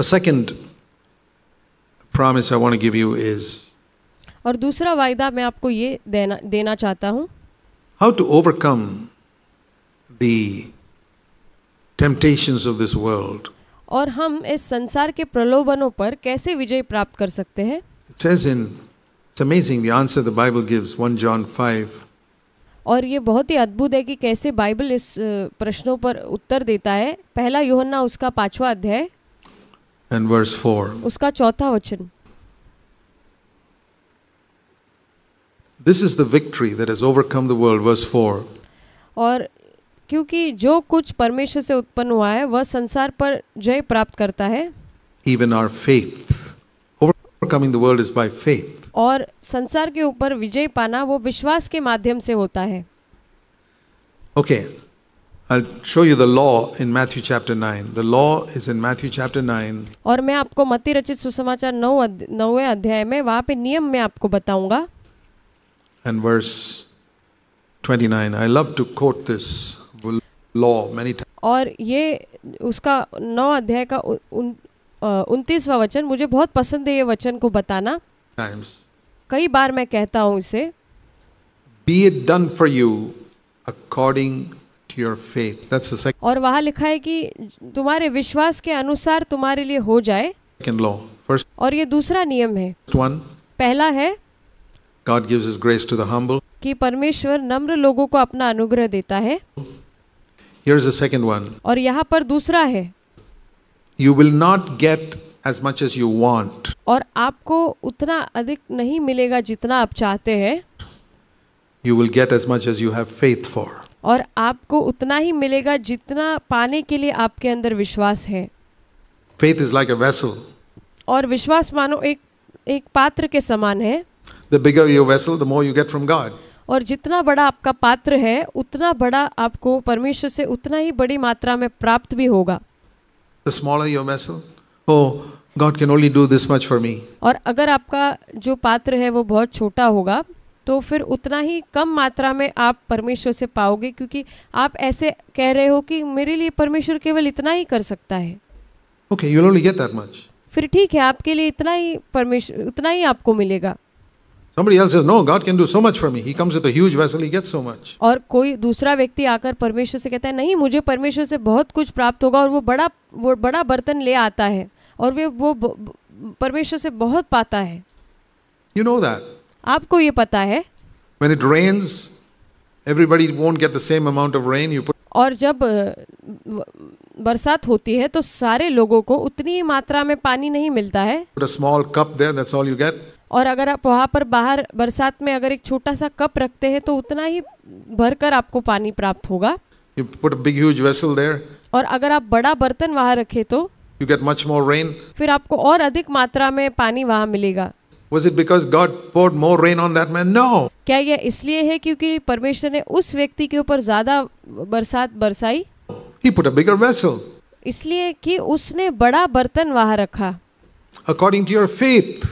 A second promise I want to give you is और दूसरा वायदा मैं आपको ये देना देना चाहता हूँ how to overcome the temptations of this world और हम इस संसार के प्रलोभनों पर कैसे विजय प्राप्त कर सकते हैं it says in it's amazing the answer the bible gives 1 john 5 और ये बहुत ही अद्भुत है कि कैसे बाइबल इस प्रश्नों पर उत्तर देता है पहला योहन्ना उसका पांचवा अध्याय and verse 4 uska chautha vachan This is the victory that has overcome the world verse 4 aur kyunki jo kuch parmeshwar se utpann hua hai vah sansar par jay prapt karta hai Even our faith overcoming the world is by faith aur sansar ke upar vijay pana वो vishwas ke madhyam se hota hai Okay I'll show you the law in Matthew chapter 9. The law is in Matthew chapter 9. और मैं आपको मत्ती रचित सुसमाचार 9 नौवें अध्याय में वहां पे नियम मैं आपको बताऊंगा And verse 29. I love to quote this law many times. और ये उसका नौ अध्याय का उन उनतीसवा वचन मुझे बहुत पसंद है ये वचन को बताना times. कई बार मैं कहता हूँ इसे Be it done for you according your faith. That's the second. और वहाँ लिखा है कि तुम्हारे विश्वास के अनुसार तुम्हारे लिए हो जाए. Second law. First. और ये दूसरा नियम है. One. पहला है. God gives His grace to the humble. कि परमेश्वर नम्र लोगों को अपना अनुग्रह देता है. Here's the second one. और यहाँ पर दूसरा है. You will not get as much as you want. और आपको उतना अधिक नहीं मिलेगा जितना आप चाहते हैं. You will get as much as you have faith for. और आपको उतना ही मिलेगा जितना पाने के लिए आपके अंदर विश्वास है Faith is like a vessel. और विश्वास मानो एक एक पात्र के समान है The bigger your vessel, the more you get from God. और जितना बड़ा आपका पात्र है उतना बड़ा आपको परमेश्वर से उतना ही बड़ी मात्रा में प्राप्त भी होगा The smaller your vessel, oh, God can only do this much for me. और अगर आपका जो पात्र है वो बहुत छोटा होगा तो फिर उतना ही कम मात्रा में आप परमेश्वर से पाओगे क्योंकि आप ऐसे कह रहे हो कि मेरे लिए परमेश्वर केवल इतना ही कर सकता है okay you only get that much फिर ठीक है आपके लिए इतना ही परमेश्वर उतना ही आपको मिलेगा Somebody else says, no, God can do so much for me. He comes with a huge vessel, he gets so much. और कोई दूसरा व्यक्ति आकर परमेश्वर से कहता है नहीं मुझे परमेश्वर से बहुत कुछ प्राप्त होगा और वो बड़ा वो बड़ा बर्तन ले आता है और वे वो परमेश्वर से बहुत पाता है You know that. आपको ये पता है When it rains, everybody won't get the same amount of rain you put. और जब बरसात होती है तो सारे लोगों को उतनी मात्रा में पानी नहीं मिलता है Put a small cup there, that's all you get. और अगर आप वहाँ पर बाहर बरसात में अगर एक छोटा सा कप रखते हैं तो उतना ही भरकर आपको पानी प्राप्त होगा You put a big huge vessel there, और अगर आप बड़ा बर्तन वहाँ रखे तो you get much more rain. फिर आपको और अधिक मात्रा में पानी वहाँ मिलेगा Was it because God poured more rain on that man? No. क्या यह इसलिए है क्योंकि परमेश्वर ने उस व्यक्ति के ऊपर ज्यादा बरसात बरसाई? He put a bigger vessel. इसलिए कि उसने बड़ा बर्तन वहां रखा. According to your faith,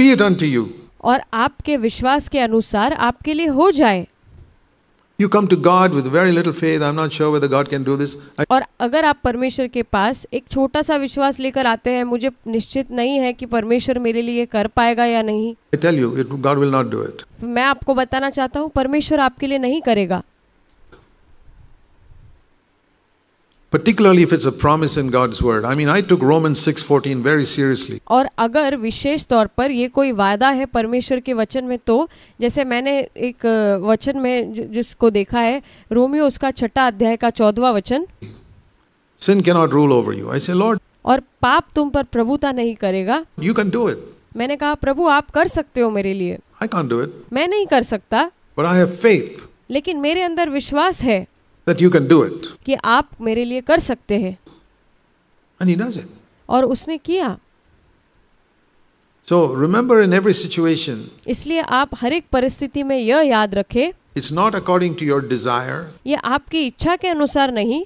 be it unto you. और आपके विश्वास के अनुसार आपके लिए हो जाए. You come to God with very little faith. I'm not sure whether God can do this. और अगर आप परमेश्वर के पास एक छोटा सा विश्वास लेकर आते हैं मुझे निश्चित नहीं है कि परमेश्वर मेरे लिए कर पाएगा या नहीं I tell you, it, God will not do it. मैं आपको बताना चाहता हूँ परमेश्वर आपके लिए नहीं करेगा particularly if it's a promise in God's word. I mean, I took Romans 6:14 very seriously. और अगर विशेष तौर पर ये कोई वादा है परमेश्वर के वचन में तो जैसे मैंने एक वचन में जिसको देखा है रोमियो उसका छठा अध्याय का चौदवा वचन Sin cannot rule over you. I say, Lord. और पाप तुम पर प्रभुता नहीं करेगा. You can do it. मैंने कहा प्रभु आप कर सकते हो मेरे लिए. I can't do it. मैं नहीं कर सकता. But I have faith. लेकिन मेरे अंदर विश्वास है. that you can do it. कि आप मेरे लिए कर सकते हैं. And he does it. और उसने किया. So remember in every situation. इसलिए आप हर एक परिस्थिति में यह याद रखें. It's not according to your desire. ये आपकी इच्छा के अनुसार नहीं.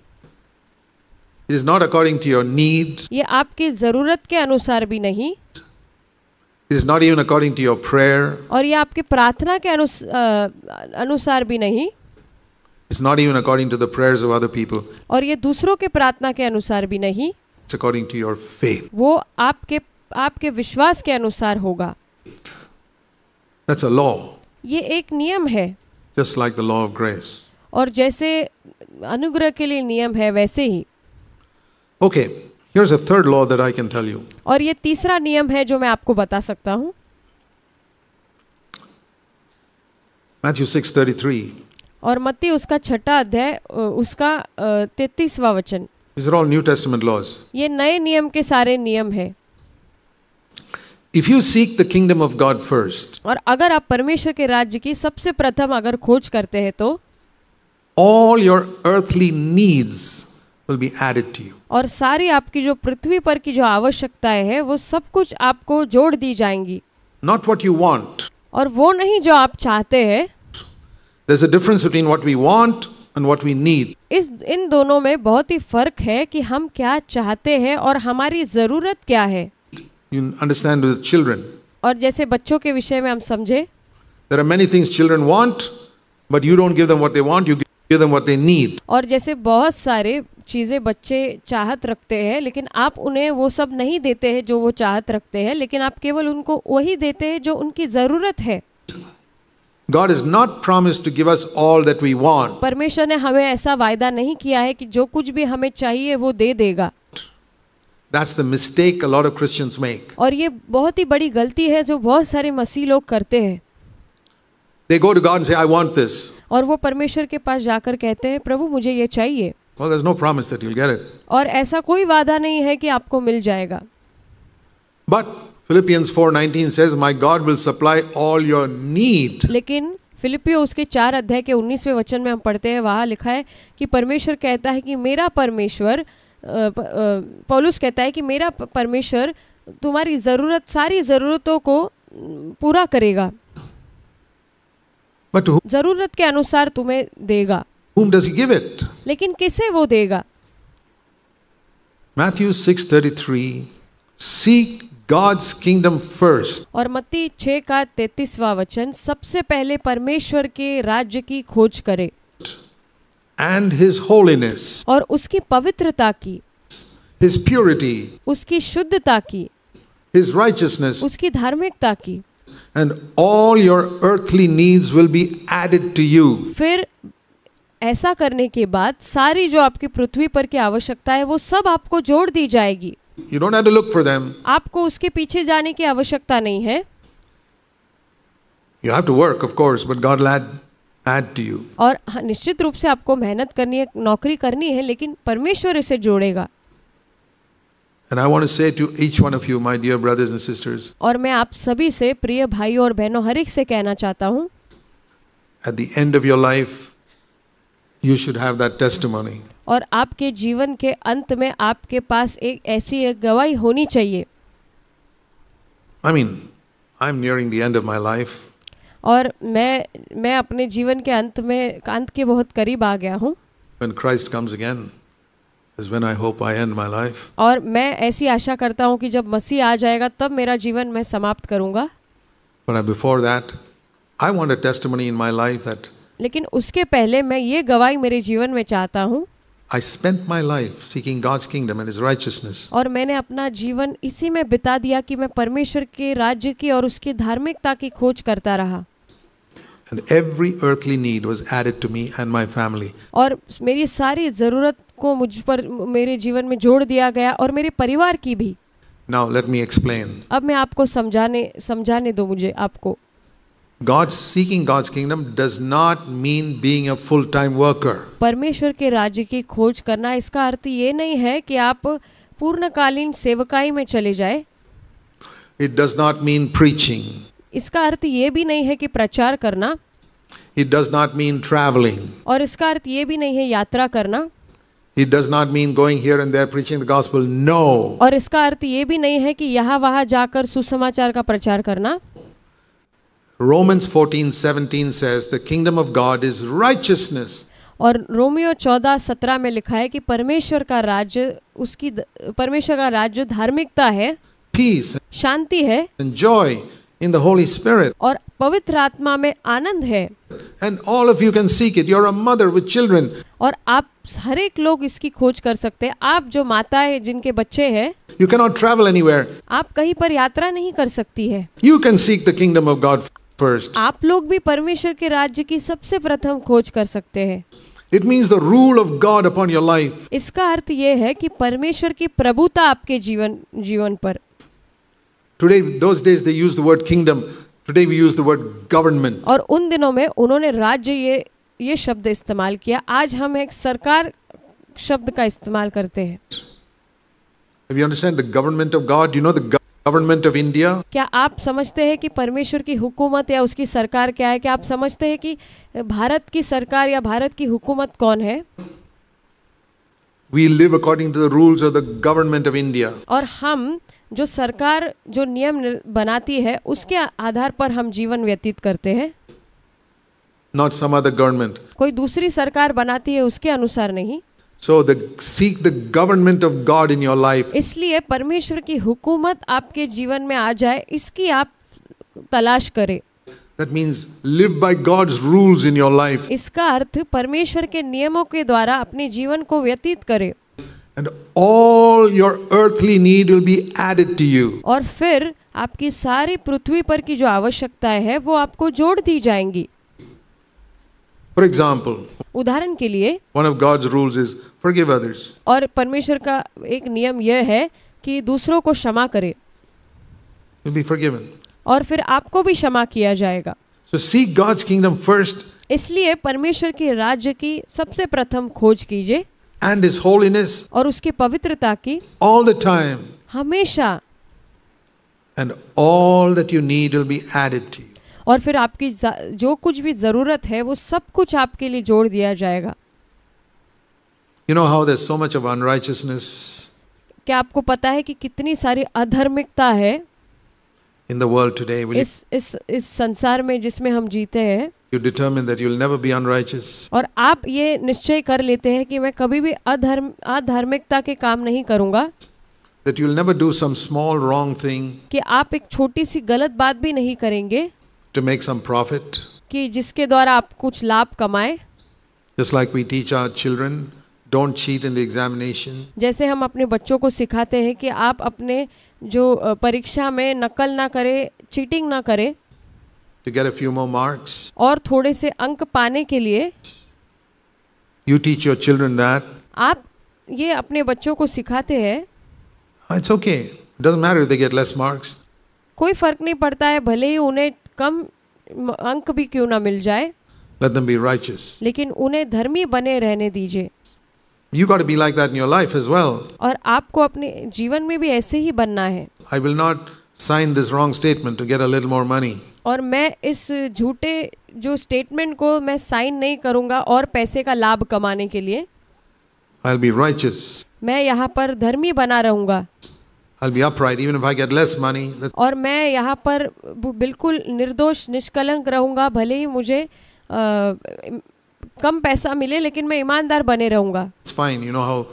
It is not according to your need. ये आपकी जरूरत के अनुसार भी नहीं. It is not even according to your prayer. और ये आपके प्रार्थना के अनुसार भी नहीं. It's not even according to the prayers of other people. और ये दूसरों के प्रार्थना के अनुसार भी नहीं It's according to your faith. वो आपके आपके विश्वास के अनुसार होगा That's a law. ये एक नियम है Just like the law of grace. और जैसे अनुग्रह के लिए नियम है वैसे ही Okay, here's a third law that I can tell you. और ये तीसरा नियम है जो मैं आपको बता सकता हूँ Matthew 6:33. और मत्ती उसका छठा अध्याय उसका तैतीसवा वचन ये नए नियम के सारे नियम है If you seek the kingdom of God first, और अगर आप परमेश्वर के राज्य की सबसे प्रथम अगर खोज करते हैं तो all your earthly needs will be added to you. और सारी आपकी जो पृथ्वी पर की जो आवश्यकताएं हैं वो सब कुछ आपको जोड़ दी जाएंगी Not what you want. और वो नहीं जो आप चाहते हैं There's a difference between what we want and what we need. इस इन दोनों में बहुत ही फर्क है कि हम क्या चाहते हैं और हमारी जरूरत क्या है You understand with children. और जैसे बच्चों के विषय में हम समझे There are many things children want, but you don't give them what they want, you give them what they need. और जैसे बहुत सारे चीज़ें बच्चे चाहत रखते हैं लेकिन आप उन्हें वो सब नहीं देते हैं जो वो चाहत रखते हैं लेकिन आप केवल उनको वही देते हैं जो उनकी ज़रूरत है God has not promised to give us all that we want. परमेश्वर ने हमें ऐसा वायदा नहीं किया है कि जो कुछ भी हमें चाहिए वो दे देगा That's the mistake a lot of Christians make. और ये बहुत ही बड़ी गलती है जो बहुत सारे मसीह लोग करते हैं They go to God and say, I want this. और वो परमेश्वर के पास जाकर कहते हैं प्रभु मुझे ये चाहिए Well, there's no promise that you'll get it. और ऐसा कोई वादा नहीं है कि आपको मिल जाएगा But Philippians 4:19 says my God will supply all your need. लेकिन फिलिपियो उसके चार अध्याय के 19वें वचन में हम पढ़ते हैं वहां लिखा है कि परमेश्वर कहता है कि मेरा परमेश्वर पौलुस कहता है कि मेरा परमेश्वर तुम्हारी ज़रूरत सारी ज़रूरतों को पूरा करेगा बट जरूरत के अनुसार तुम्हें देगा whom does he give it? लेकिन किसे वो देगा Matthew 6:33 seek God's kingdom first. और मत्ती 6 का तैतीसवा वचन सबसे पहले परमेश्वर के राज्य की खोज करे And his holiness. और उसकी पवित्रता की His purity. उसकी शुद्धता की His righteousness. उसकी धार्मिकता की And all your earthly needs will be added to you. फिर ऐसा करने के बाद सारी जो आपकी पृथ्वी पर की आवश्यकता है वो सब आपको जोड़ दी जाएगी You don't have to look for them. आपको उसके पीछे जाने की आवश्यकता नहीं है You have to work, of course, but God will add, add to you. और निश्चित रूप से आपको मेहनत करनी है नौकरी करनी है लेकिन परमेश्वर इसे जोड़ेगा And I want to say to each one of you, my dear brothers and sisters. और मैं आप सभी से प्रिय भाई और बहनों हर एक से कहना चाहता हूँ At the end of your life, you should have that testimony. और आपके जीवन के अंत में आपके पास एक ऐसी एक गवाही होनी चाहिए I mean, I'm nearing the end of my life. और मैं मैं अपने जीवन के अंत में अंत के बहुत करीब आ गया हूँ When Christ comes again is when I hope I end my life. और मैं ऐसी आशा करता हूँ कि जब मसीह आ जाएगा तब मेरा जीवन मैं समाप्त करूँगा But before that, I want a testimony in my life that लेकिन उसके पहले मैं ये गवाही मेरे जीवन में चाहता हूँ I spent my life seeking God's kingdom and his righteousness. और मैंने अपना जीवन इसी में बिता दिया कि मैं परमेश्वर के राज्य की और उसकी धार्मिकता की खोज करता रहा. And every earthly need was added to me and my family. और मेरी सारी जरूरत को मुझ पर मेरे जीवन में जोड़ दिया गया और मेरे परिवार की भी. Now let me explain. अब मैं आपको समझाने समझाने दो मुझे आपको. God seeking God's kingdom does not mean being a full-time worker. परमेश्वर के राज्य की खोज करना इसका अर्थ ये नहीं है कि आप पूर्णकालीन सेवकाई में चले जाए It does not mean preaching. इसका अर्थ ये भी नहीं है कि प्रचार करना It does not mean traveling. और इसका अर्थ ये भी नहीं है यात्रा करना It does not mean going here and there preaching the gospel. No. और इसका अर्थ ये भी नहीं है कि यहाँ वहाँ जाकर सुसमाचार का प्रचार करना Romans 14:17 says, The kingdom of God is righteousness. और रोमियो 14 17 में लिखा है कि परमेश्वर का राज्य उसकी परमेश्वर का राज्य धार्मिकता है पीस शांति है joy in the Holy Spirit. और पवित्र आत्मा में आनंद है And all of you can seek it. You're a mother with children. और आप हर एक लोग इसकी खोज कर सकते हैं आप जो माता है जिनके बच्चे हैं You cannot travel anywhere. आप कहीं पर यात्रा नहीं कर सकती है You can seek the kingdom of God. first. आप लोग भी परमेश्वर के राज्य की सबसे प्रथम खोज कर सकते हैं It means the rule of God upon your life. इसका अर्थ यह है कि परमेश्वर की प्रभुता आपके जीवन जीवन पर Today those days they used the word kingdom. Today we use the word government. और उन दिनों में उन्होंने राज्य ये ये शब्द इस्तेमाल किया आज हम एक सरकार शब्द का इस्तेमाल करते हैं If you understand the government of God, you know the government of India क्या आप समझते हैं कि परमेश्वर की हुकूमत या उसकी सरकार क्या है क्या आप समझते हैं कि भारत की सरकार या भारत की हुकूमत कौन है we live according to the rules of the government of India और हम जो सरकार जो नियम बनाती है उसके आधार पर हम जीवन व्यतीत करते हैं नॉट सम अदर गवर्नमेंट कोई दूसरी सरकार बनाती है उसके अनुसार नहीं So the seek the government of God in your life. इसलिए परमेश्वर की हुकूमत आपके जीवन में आ जाए इसकी आप तलाश करें That means live by God's rules in your life. इसका अर्थ परमेश्वर के नियमों के द्वारा अपने जीवन को व्यतीत करें And all your earthly need will be added to you. और फिर आपकी सारी पृथ्वी पर की जो आवश्यकताएं हैं वो आपको जोड़ दी जाएंगी फॉर एग्जाम्पल उदाहरण के लिए one of God's rules is forgive others और परमेश्वर का एक नियम यह है कि दूसरों को क्षमा करे बी फॉरगिवन और फिर आपको भी क्षमा किया जाएगा so seek God's kingdom first इसलिए परमेश्वर के राज्य की सबसे प्रथम खोज कीजिए एंड हिज होलीनेस और उसकी पवित्रता की ऑल द टाइम हमेशा and all that you need will be added to और फिर आपकी जो कुछ भी ज़रूरत है वो सब कुछ आपके लिए जोड़ दिया जाएगा You know how there's so much of unrighteousness. क्या आपको पता है कि कितनी सारी अधर्मिकता है In the world today, will इस इस इस संसार में जिसमें हम जीते हैं You determine that you'll never be unrighteous. और आप ये निश्चय कर लेते हैं कि मैं कभी भी अधर्म अधार्मिकता के काम नहीं करूंगा That you'll never do some small wrong thing. कि आप एक छोटी सी गलत बात भी नहीं करेंगे to make some profit कि जिसके द्वारा आप कुछ लाभ कमाए just like we teach our children don't cheat in the examination जैसे हम अपने बच्चों को सिखाते हैं कि आप अपने जो परीक्षा में नकल ना करें चीटिंग ना करें to get a few more marks और थोड़े से अंक पाने के लिए you teach your children that आप ये अपने बच्चों को सिखाते हैं it's okay doesn't matter if they get less marks कोई फर्क नहीं पड़ता है भले ही उन्हें कम अंक भी क्यों ना मिल जाए Let them be righteous. लेकिन उन्हें धर्मी बने रहने दीजिए You got to be like that in your life as well. और आपको अपने जीवन में भी ऐसे ही बनना है I will not sign this wrong statement to get a little more money. और मैं इस झूठे जो स्टेटमेंट को मैं साइन नहीं करूंगा और पैसे का लाभ कमाने के लिए I'll be righteous. मैं यहाँ पर धर्मी बना रहूंगा I'll be upright even if I get less money. और मैं यहाँ पर बिल्कुल निर्दोष निष्कलंक रहूँगा भले ही मुझे कम पैसा मिले लेकिन मैं ईमानदार बने रहूँगा It's fine, you know how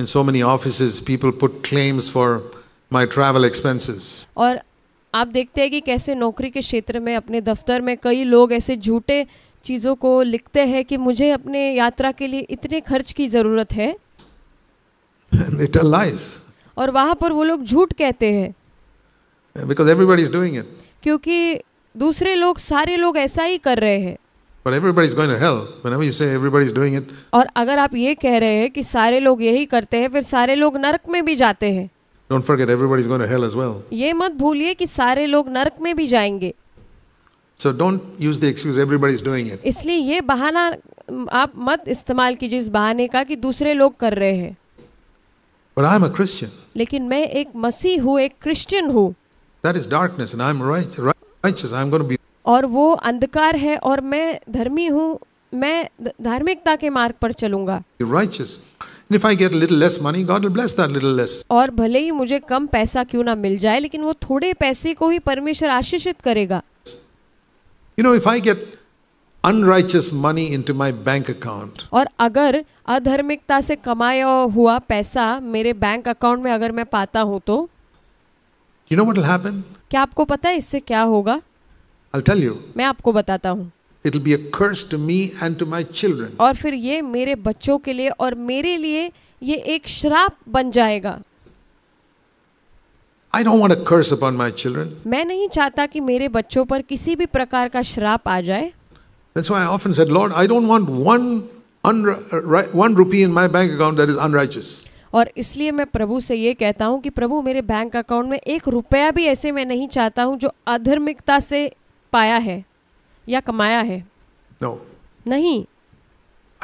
in so many offices people put claims for my travel expenses. और आप देखते हैं कि कैसे नौकरी के क्षेत्र में अपने दफ्तर में कई लोग ऐसे झूठे चीज़ों को लिखते हैं कि मुझे अपने यात्रा के लिए इतने खर्च की ज़रूरत है And they tell lies. और वहाँ पर वो लोग झूठ कहते हैं क्योंकि दूसरे लोग सारे लोग ऐसा ही कर रहे हैं But everybody's going to hell whenever you say everybody's doing it. और अगर आप ये कह रहे हैं कि सारे लोग यही करते हैं फिर सारे लोग नरक में भी जाते हैं Don't forget everybody's going to hell as well. ये मत भूलिए कि सारे लोग नरक में भी जाएंगे So don't use the excuse everybody's doing it. इसलिए ये बहाना आप मत इस्तेमाल कीजिए इस बहाने का कि दूसरे लोग कर रहे हैं But I'm a Christian. लेकिन मैं एक मसीह हूँ एक क्रिश्चियन हूँ That is darkness and I'm right, righteous. I'm going to be और वो अंधकार है और मैं धर्मी हूँ मैं धार्मिकता के मार्ग पर चलूंगा righteous. And if I get a little less money, God will bless that little less. और भले ही मुझे कम पैसा क्यों ना मिल जाए लेकिन वो थोड़े पैसे को ही परमेश्वर आशीषित करेगा You know, if I get unrighteous money into my bank account. और अगर अधर्मिकता से कमाया हुआ पैसा मेरे बैंक अकाउंट में अगर मैं पाता हूँ तो You know what will happen? क्या आपको पता है इससे क्या होगा I'll tell you. मैं आपको बताता हूँ will be a curse to me and to my children. और फिर ये मेरे बच्चों के लिए और मेरे लिए ये एक श्राप बन जाएगा I don't want a curse upon my children. मैं नहीं चाहता कि मेरे बच्चों पर किसी भी प्रकार का श्राप आ जाए That's why I often said, Lord, I don't want one, unri- one rupee in my bank account that is unrighteous. और इसलिए मैं प्रभु से ये कहता हूँ कि प्रभु मेरे बैंक अकाउंट में एक रुपया भी ऐसे मैं नहीं चाहता हूँ जो अधर्मिकता से पाया है या कमाया है no. नहीं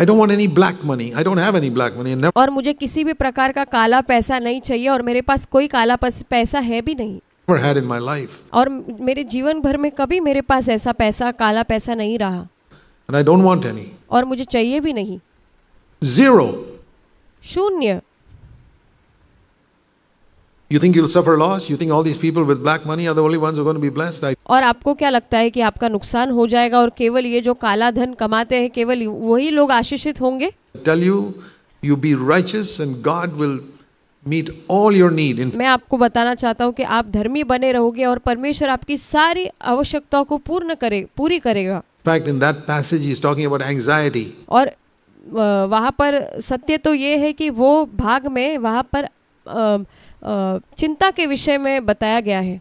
I don't want any black money. I don't have any black money. Never... और मुझे किसी भी प्रकार का काला पैसा नहीं चाहिए और मेरे पास कोई काला पैसा है भी नहीं Never had in my life. और मेरे जीवन भर में कभी मेरे पास ऐसा पैसा काला पैसा नहीं रहा and I don't want any. और मुझे चाहिए भी नहीं जीरो शून्य You think you'll suffer loss? You think all these people with black money are the only ones who are going to be blessed? I... और आपको क्या लगता है कि आपका नुकसान हो जाएगा और केवल ये जो काला धन कमाते हैं केवल वही लोग आशीषित होंगे Tell you, you be righteous and God will meet all your need. In... मैं आपको बताना चाहता हूँ कि आप धर्मी बने रहोगे और परमेश्वर आपकी सारी आवश्यकताओं को पूर्ण करे पूरी करेगा fact, in that passage, he's talking about anxiety. और वहाँ पर सत्य तो ये है कि वो भाग में वहाँ पर चिंता के विषय में बताया गया है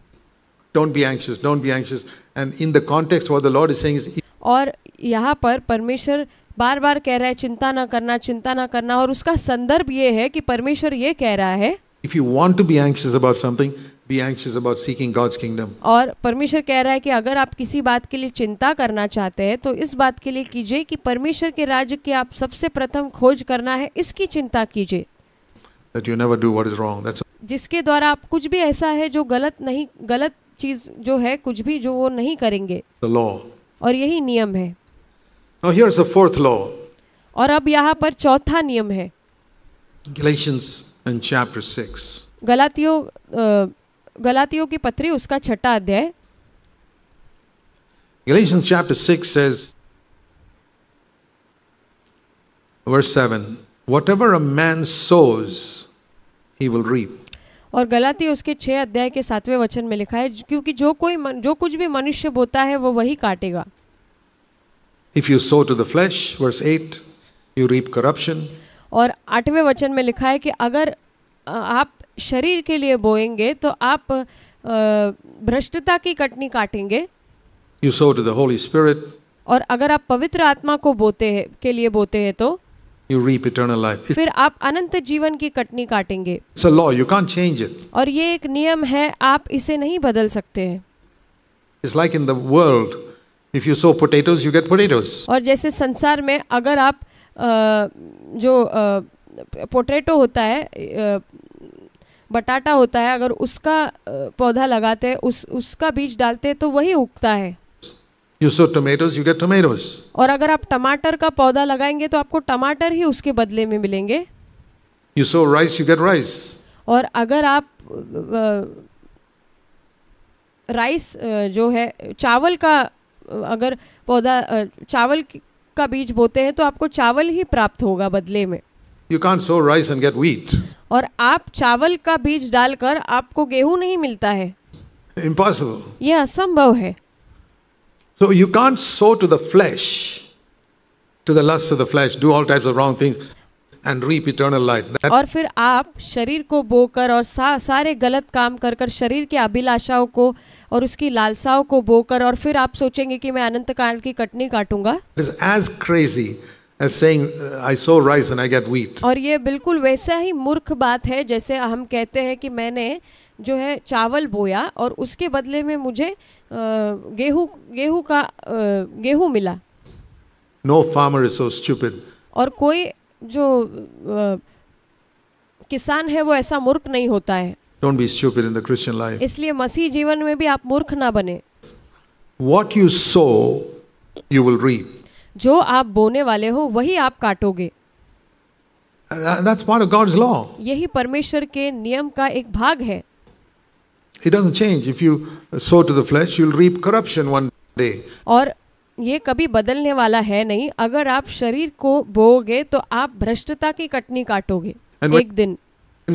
और यहाँ पर परमेश्वर बार बार कह रहा है चिंता ना करना चिंता ना करना और उसका संदर्भ ये है कि परमेश्वर ये कह रहा है if you want to be anxious about something Be anxious about seeking God's kingdom. और परमेश्वर कह रहा है कि अगर आप किसी बात के लिए चिंता करना चाहते हैं तो इस बात के लिए कीजिए कि परमेश्वर के राज्य की आप सबसे प्रथम खोज करना है इसकी चिंता कीजिए That you never do what is wrong. That's जिसके द्वारा आप कुछ भी ऐसा है जो गलत नहीं गलत चीज जो है कुछ भी जो वो नहीं करेंगे The law. और यही नियम है Now here's the fourth law. और अब यहाँ पर चौथा नियम है Galatians and chapter 6. गलातियों गलातियों की पत्री उसका छठा अध्याय Galatians chapter 6 says, verse 7, whatever a man sows, he will reap. और गलाती उसके छह अध्याय के सातवें वचन में लिखा है क्योंकि जो कोई मन, जो कुछ भी मनुष्य बोता है वो वही काटेगा if you sow to the flesh verse 8 you reap corruption और आठवें वचन में लिखा है कि अगर आप शरीर के लिए बोएंगे तो आप भ्रष्टता की कटनी काटेंगे you sow to the holy spirit और अगर आप पवित्र आत्मा को बोते हैं के लिए बोते हैं तो you reap eternal life. फिर आप अनंत जीवन की कटनी काटेंगे It's a law, you can't change it. और ये एक नियम है आप इसे नहीं बदल सकते हैं It's like in the world, if you sow potatoes, you get potatoes. और जैसे संसार में अगर आप आ, जो पोटैटो होता है बटाटा होता है अगर उसका पौधा लगाते हैं उस उसका बीज डालते हैं तो वही उगता है You sow tomatoes, you get tomatoes. और अगर आप टमाटर का पौधा लगाएंगे तो आपको टमाटर ही उसके बदले में मिलेंगे You sow rice, you get rice. और अगर आप राइस जो है चावल का अगर पौधा चावल का बीज बोते हैं तो आपको चावल ही प्राप्त होगा बदले में you can't sow rice and get wheat और आप चावल का बीज डालकर आपको गेहूं नहीं मिलता है इम्पॉसिबल यह असंभव है so you can't sow to the flesh to the lust of the flesh do all types of wrong things and reap eternal life और फिर आप शरीर को बोकर और सा, सारे गलत काम कर कर शरीर की अभिलाषाओं को और उसकी लालसाओं को बोकर और फिर आप सोचेंगे कि मैं अनंत काल की कटनी काटूंगा is as crazy as saying I sow rice and I get wheat. aur ye bilkul waisa hi murkh baat hai jaise hum kehte hain ki maine jo hai chawal boya aur uske badle mein mujhe gehu gehu ka gehu mila No farmer is so stupid. aur koi jo किसान है वो ऐसा मूर्ख नहीं होता है. Don't be stupid in the Christian life. इसलिए मसीह जीवन में भी आप मूर्ख ना बने. What you sow, you will reap. जो आप बोने वाले हो वही आप काटोगे यही परमेश्वर के नियम का एक भाग है और ये कभी बदलने वाला है नहीं अगर आप शरीर को बोगे तो आप भ्रष्टता की कटनी काटोगे And एक when, दिन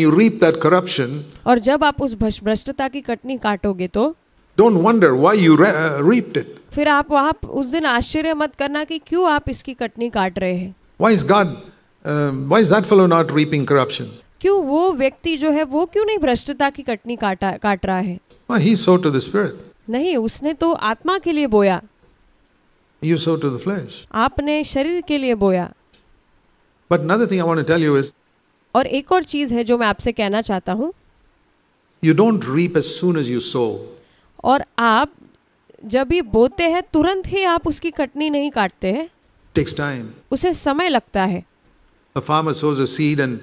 you reap that corruption, और जब आप उस भ्रष्टता की कटनी काटोगे तो don't wonder why you reaped it फिर आप वहाँ उस दिन आश्चर्य मत करना कि क्यों आप इसकी कटनी काट रहे हैं Why is God, uh, why is that fellow not reaping corruption? क्यों वो व्यक्ति जो है वो क्यों नहीं भ्रष्टता की कटनी काटा काट रहा है well, he sowed to the spirit. नहीं उसने तो आत्मा के लिए बोया You sowed to the flesh. आपने शरीर के लिए बोया But another thing I want to tell you is और एक और चीज है जो मैं आपसे कहना चाहता हूँ You don't reap as soon as you sow. और आप जब ये बोते हैं तुरंत ही आप उसकी कटनी नहीं काटते हैं टेक्स टाइम उसे समय लगता है a farmer sows a seed and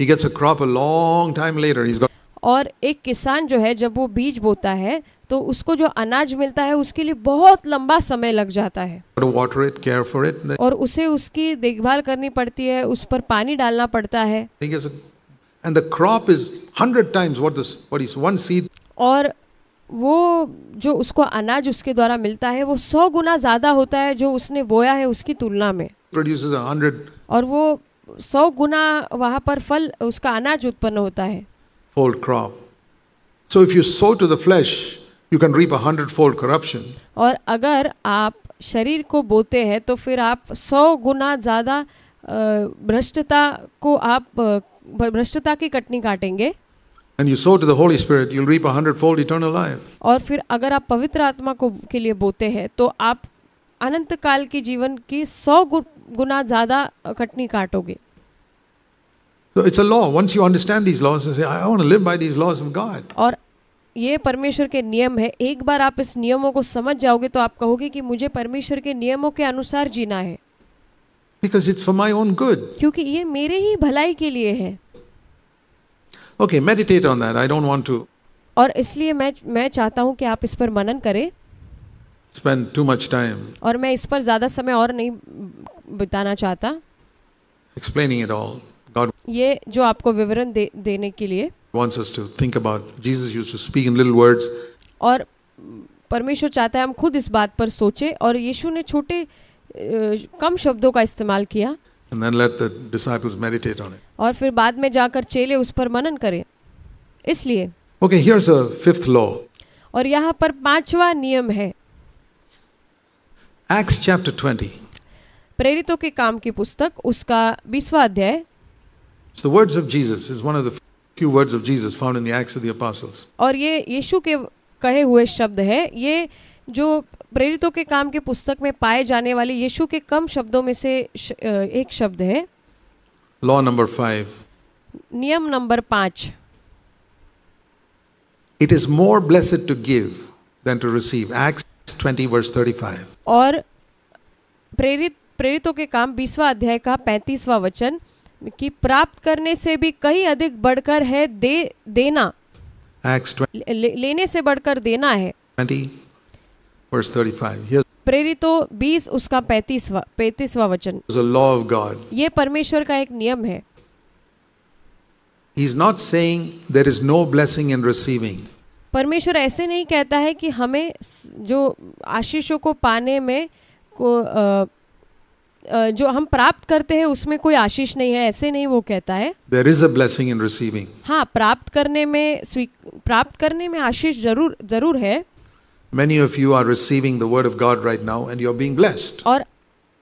he gets a crop a long time later he is got और एक किसान जो है जब वो बीज बोता है तो उसको जो अनाज मिलता है उसके लिए बहुत लंबा समय लग जाता है it, it, और उसे उसकी देखभाल करनी पड़ती है उस पर पानी डालना पड़ता है And what this, what और वो जो उसको अनाज उसके द्वारा मिलता है वो सौ गुना ज़्यादा होता है जो उसने बोया है उसकी तुलना में और वो सौ गुना वहाँ पर फल उसका अनाज उत्पन्न होता है fold crop. So if you sow to the flesh, you can reap a hundredfold corruption. और अगर आप शरीर को बोते हैं तो फिर आप सौ गुना ज़्यादा भ्रष्टता को आप भ्रष्टता की कटनी काटेंगे and you sow to the Holy Spirit, you'll reap a hundredfold eternal life. और फिर अगर आप पवित्र आत्मा को के लिए बोते हैं तो आप अनंत काल के जीवन की सौ गुना ज्यादा Katni काटोगे So it's a law. Once you understand these laws and say, I want to live by these laws of God. और ये परमेश्वर के नियम है एक बार आप इस नियमों को समझ जाओगे तो आप कहोगे कि मुझे परमेश्वर के नियमों के अनुसार जीना है Because it's for my own good. क्योंकि ये मेरे ही भलाई के लिए है okay meditate on that I don't want to और इसलिए मैं मैं चाहता हूं कि आप इस पर मनन करें स्पेंड टू मच टाइम और मैं इस पर ज्यादा समय और नहीं बिताना चाहता एक्सप्लेनिंग इट ऑल गॉड ये जो आपको विवरण दे, देने के लिए wants us to think about Jesus used to speak in little words और परमेश्वर चाहता है हम खुद इस बात पर सोचे और यीशु ने छोटे कम शब्दों का इस्तेमाल किया और फिर बाद में जाकर चेले उस पर मनन करें इसलिए okay here's a fifth law और यहाँ पर पांचवा नियम है एक्ट्स चैप्टर 20 प्रेरितों के काम की पुस्तक उसका बीसवा अध्याय It's the words of Jesus is one of the few words of Jesus found in the Acts of the Apostles. और ये यीशु के कहे हुए शब्द है ये जो प्रेरितों के काम के पुस्तक में पाए जाने वाले यीशु के कम शब्दों में से एक शब्द है लॉ नंबर फाइव नियम नंबर पांच it is more blessed to give than to receive Acts 20 verse five और प्रेरित प्रेरितों के काम बीसवा अध्याय का पैंतीसवा वचन कि प्राप्त करने से भी कहीं अधिक बढ़कर है दे देना ले, लेने से बढ़कर देना है 20 verse 35. Here प्रेरितो 20 उसका 35वां 35वां वचन is a law of God. ये परमेश्वर का एक नियम है He is not saying there is no blessing in receiving. परमेश्वर ऐसे नहीं कहता है कि हमें जो आशीषों को पाने में को आ, आ, जो हम प्राप्त करते हैं उसमें कोई आशीष नहीं है ऐसे नहीं वो कहता है there is a blessing in receiving हाँ प्राप्त करने में प्राप्त करने में आशीष जरूर जरूर है Many of you are receiving the word of God right now and you're being blessed. और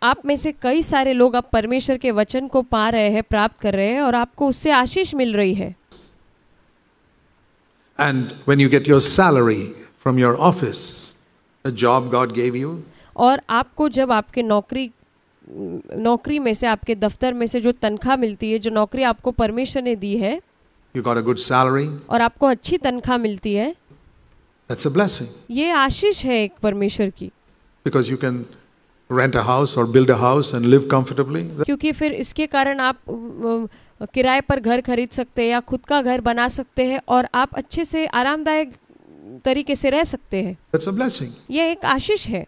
आप में से कई सारे लोग अब परमेश्वर के वचन को पा रहे हैं प्राप्त कर रहे हैं और आपको उससे आशीष मिल रही है And when you get your salary from your office, a job God gave you, और आपको जब आपके नौकरी नौकरी में से आपके दफ्तर में से जो तनख्वाह मिलती है जो नौकरी आपको परमेश्वर ने दी है you got a good salary, और आपको अच्छी तनख्वाह मिलती है That's a blessing. ये आशीष है एक परमेश्वर की because you can rent a house or build a house and live comfortably क्योंकि फिर इसके कारण आप किराए पर घर खरीद सकते हैं या खुद का घर बना सकते हैं और आप अच्छे से आरामदायक तरीके से रह सकते हैं that's एक आशीष है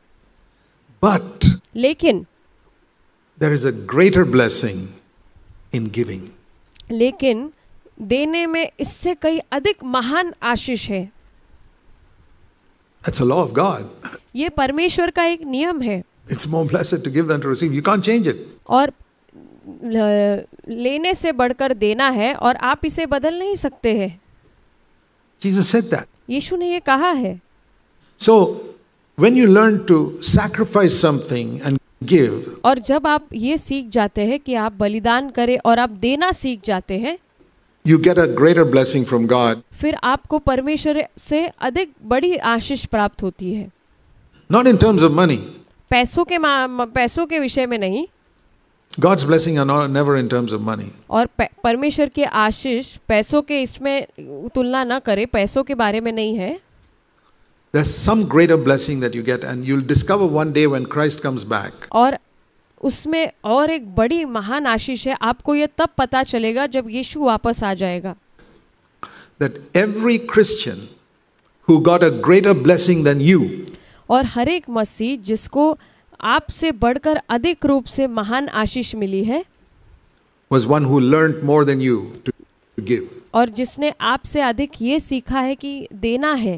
but लेकिन there is a greater blessing in giving लेकिन देने में इससे कई अधिक महान आशीष है That's a law of God. ये परमेश्वर का एक नियम है. It's more blessed to give than to receive. You can't change it. और लेने से बढ़कर देना है और आप इसे बदल नहीं सकते हैं. Jesus said that. यीशु ने ये कहा है. So when you learn to sacrifice something and give. और जब आप ये सीख जाते हैं कि आप बलिदान करें और आप देना सीख जाते हैं. you get a greater blessing from God. फिर आपको परमेश्वर से अधिक बड़ी आशीष प्राप्त होती है Not in terms of money. पैसों के पैसों के विषय में नहीं God's blessing are not, never in terms of money. और परमेश्वर की आशीष पैसों के इसमें तुलना ना करे पैसों के बारे में नहीं है There's some greater blessing that you get and you'll discover one day when Christ comes back. और उसमें और एक बड़ी महान आशीष है आपको ये तब पता चलेगा जब यीशु वापस आ जाएगा that every Christian who got a greater blessing than you और हर एक मसीह जिसको आपसे बढ़कर अधिक रूप से महान आशीष मिली है was one who learned more than you to give और जिसने आपसे अधिक ये सीखा है कि देना है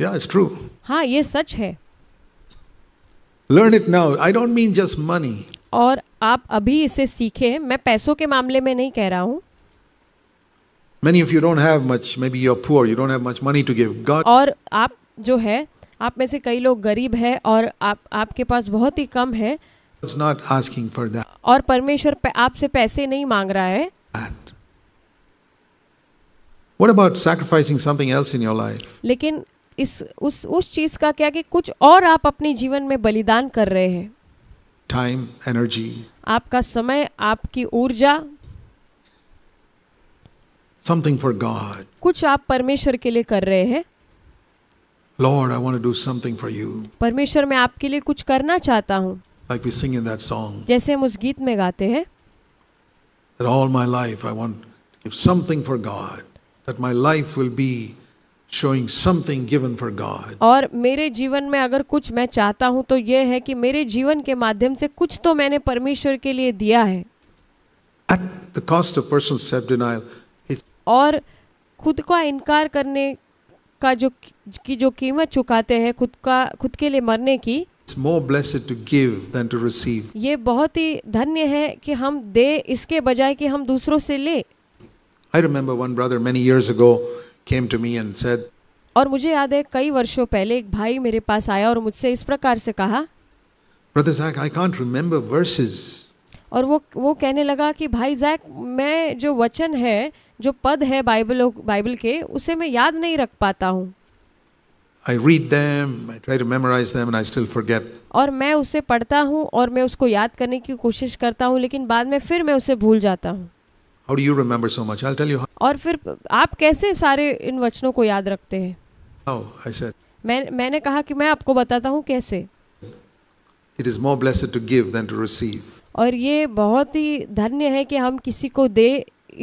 या इट्स ट्रू हां ये सच है learn it now I don't mean just money और आप अभी इसे सीखे मैं पैसों के मामले में नहीं कह रहा हूँ Many of you don't have much, maybe you're poor, you don't have much money to give. God. और आप जो है आप में से कई लोग गरीब है और आप आपके पास बहुत ही कम है It's not asking for that. और परमेश्वर आपसे पैसे नहीं मांग रहा है What about sacrificing something else in your life? लेकिन इस उस उस चीज का क्या कि कुछ और आप अपने जीवन में बलिदान कर रहे हैं टाइम एनर्जी आपका समय आपकी ऊर्जा समथिंग फॉर गॉड कुछ आप परमेश्वर के लिए कर रहे हैं Lord I want to do something for you परमेश्वर मैं आपके लिए कुछ करना चाहता हूँ like we sing in that song जैसे हम उस गीत में गाते हैं all my life I want give something for God that my life will be showing something given for God. और मेरे जीवन में अगर कुछ मैं चाहता हूँ तो यह है कि मेरे जीवन के माध्यम से कुछ तो मैंने परमेश्वर के लिए दिया है At the cost of personal self denial, it's. और खुद का इनकार करने का जो की जो कीमत चुकाते हैं खुद का खुद के लिए मरने की It's more blessed to give than to receive. ये बहुत ही धन्य है कि हम दे इसके बजाय कि हम दूसरों से ले I remember one brother many years ago came to me and said और मुझे याद है कई वर्षों पहले एक भाई मेरे पास आया और मुझसे इस प्रकार से कहा Brother Zach, I can't remember verses. और वो वो कहने लगा कि भाई जैक मैं जो वचन है जो पद है बाइबल बाइबल के उसे मैं याद नहीं रख पाता हूँ I read them, I try to memorize them and I still forget. और मैं उसे पढ़ता हूँ और मैं उसको याद करने की कोशिश करता हूँ लेकिन बाद में फिर मैं उसे भूल जाता हूँ how do you remember so much I tell you और फिर आप कैसे सारे इन वचनों को याद रखते हैं हाउ आई सेड मैं मैंने कहा कि मैं आपको बताता हूँ कैसे it is more blessed to give than to receive और ये बहुत ही धन्य है कि हम किसी को दे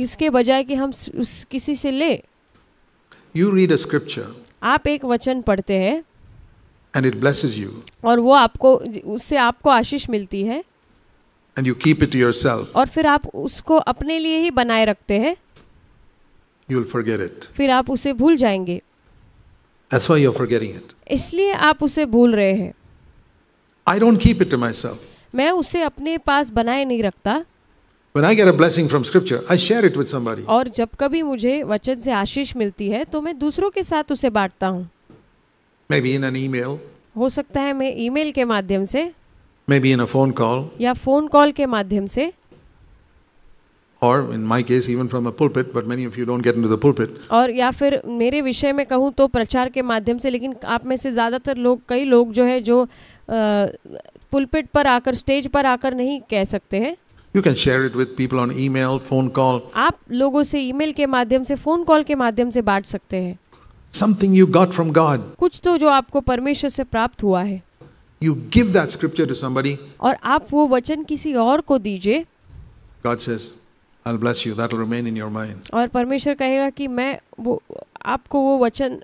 इसके बजाय कि हम उस किसी से ले यू रीड अ स्क्रिप्चर आप एक वचन पढ़ते हैं एंड इट ब्लेसेस यू और वो आपको उससे आपको आशीष मिलती है and you keep it to yourself aur fir aap usko apne liye hi banaye rakhte hain you will forget it fir aap use bhul jayenge that's why you're forgetting it isliye aap use bhul rahe hain I don't keep it to myself main use apne paas banaye nahi rakhta When I get a blessing from scripture, I share it with somebody. aur jab kabhi mujhe vachan se aashish milti hai to main dusron ke sath use baantta hu Maybe in an email. ho sakta hai main email ke madhyam se maybe in a phone call या phone call के माध्यम से or in my case even from a pulpit but many of you don't get into the pulpit और या फिर मेरे विषय में कहूँ तो प्रचार के माध्यम से लेकिन आप में से ज़्यादातर लोग कई लोग जो है जो पुलपिट पर आकर स्टेज पर आकर नहीं कह सकते हैं You can share it with people on email, phone call. आप लोगों से ईमेल के माध्यम से फोन कॉल के माध्यम से बांट सकते हैं Something you got from God. कुछ तो जो आपको परमेश्वर से प्राप्त हुआ है You give that scripture to somebody. और आप वो वचन किसी और को दीजिए. God says, I'll bless you. That'll remain in your mind. और परमेश्वर कहेगा कि मैं वो आपको वो वचन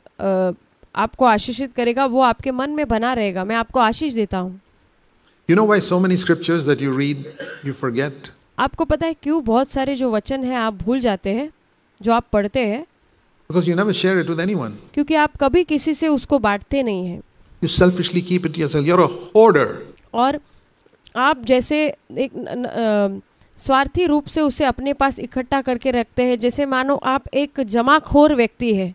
आपको आशीषित करेगा वो आपके मन में बना रहेगा मैं आपको आशीष देता हूँ You know why so many scriptures that you read you forget? आपको पता है क्यों बहुत सारे जो वचन हैं आप भूल जाते हैं जो आप पढ़ते हैं Because you never share it with anyone. क्योंकि आप कभी किसी से उसको बांटते नहीं हैं You selfishly keep it yourself. You're a hoarder. और आप जैसे एक न, न, स्वार्थी रूप से उसे अपने पास इकट्ठा करके रखते हैं जैसे मानो आप एक जमाखोर व्यक्ति है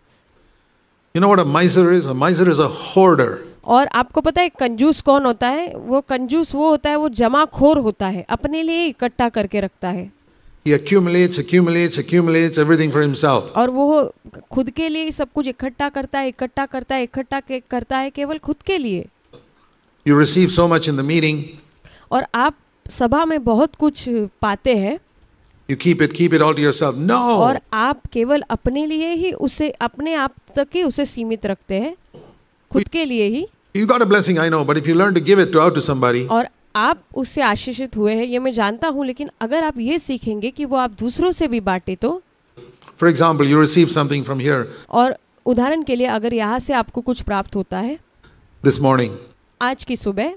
You know what a miser is? A miser is a hoarder. और आपको पता है कंजूस कौन होता है वो कंजूस वो होता है वो जमाखोर होता है अपने लिए इकट्ठा करके रखता है He accumulates, accumulates, accumulates everything for himself. और वो खुद के लिए सब कुछ इकट्ठा करता है इकट्ठा करता है इकट्ठा करता है केवल खुद के लिए You receive so much in the meeting. और आप सभा में बहुत कुछ पाते हैं You keep it, keep it all to yourself. No. और आप केवल अपने लिए ही उसे अपने आप तक ही उसे सीमित रखते हैं खुद के लिए ही You got a blessing, I know, but if you learn to give it to out to somebody. और आप उससे आशीषित हुए हैं ये मैं जानता हूँ लेकिन अगर आप ये सीखेंगे कि वो आप दूसरों से भी बांटे तो for example you receive something from here और उदाहरण के लिए अगर यहाँ से आपको कुछ प्राप्त होता है दिस मॉर्निंग आज की सुबह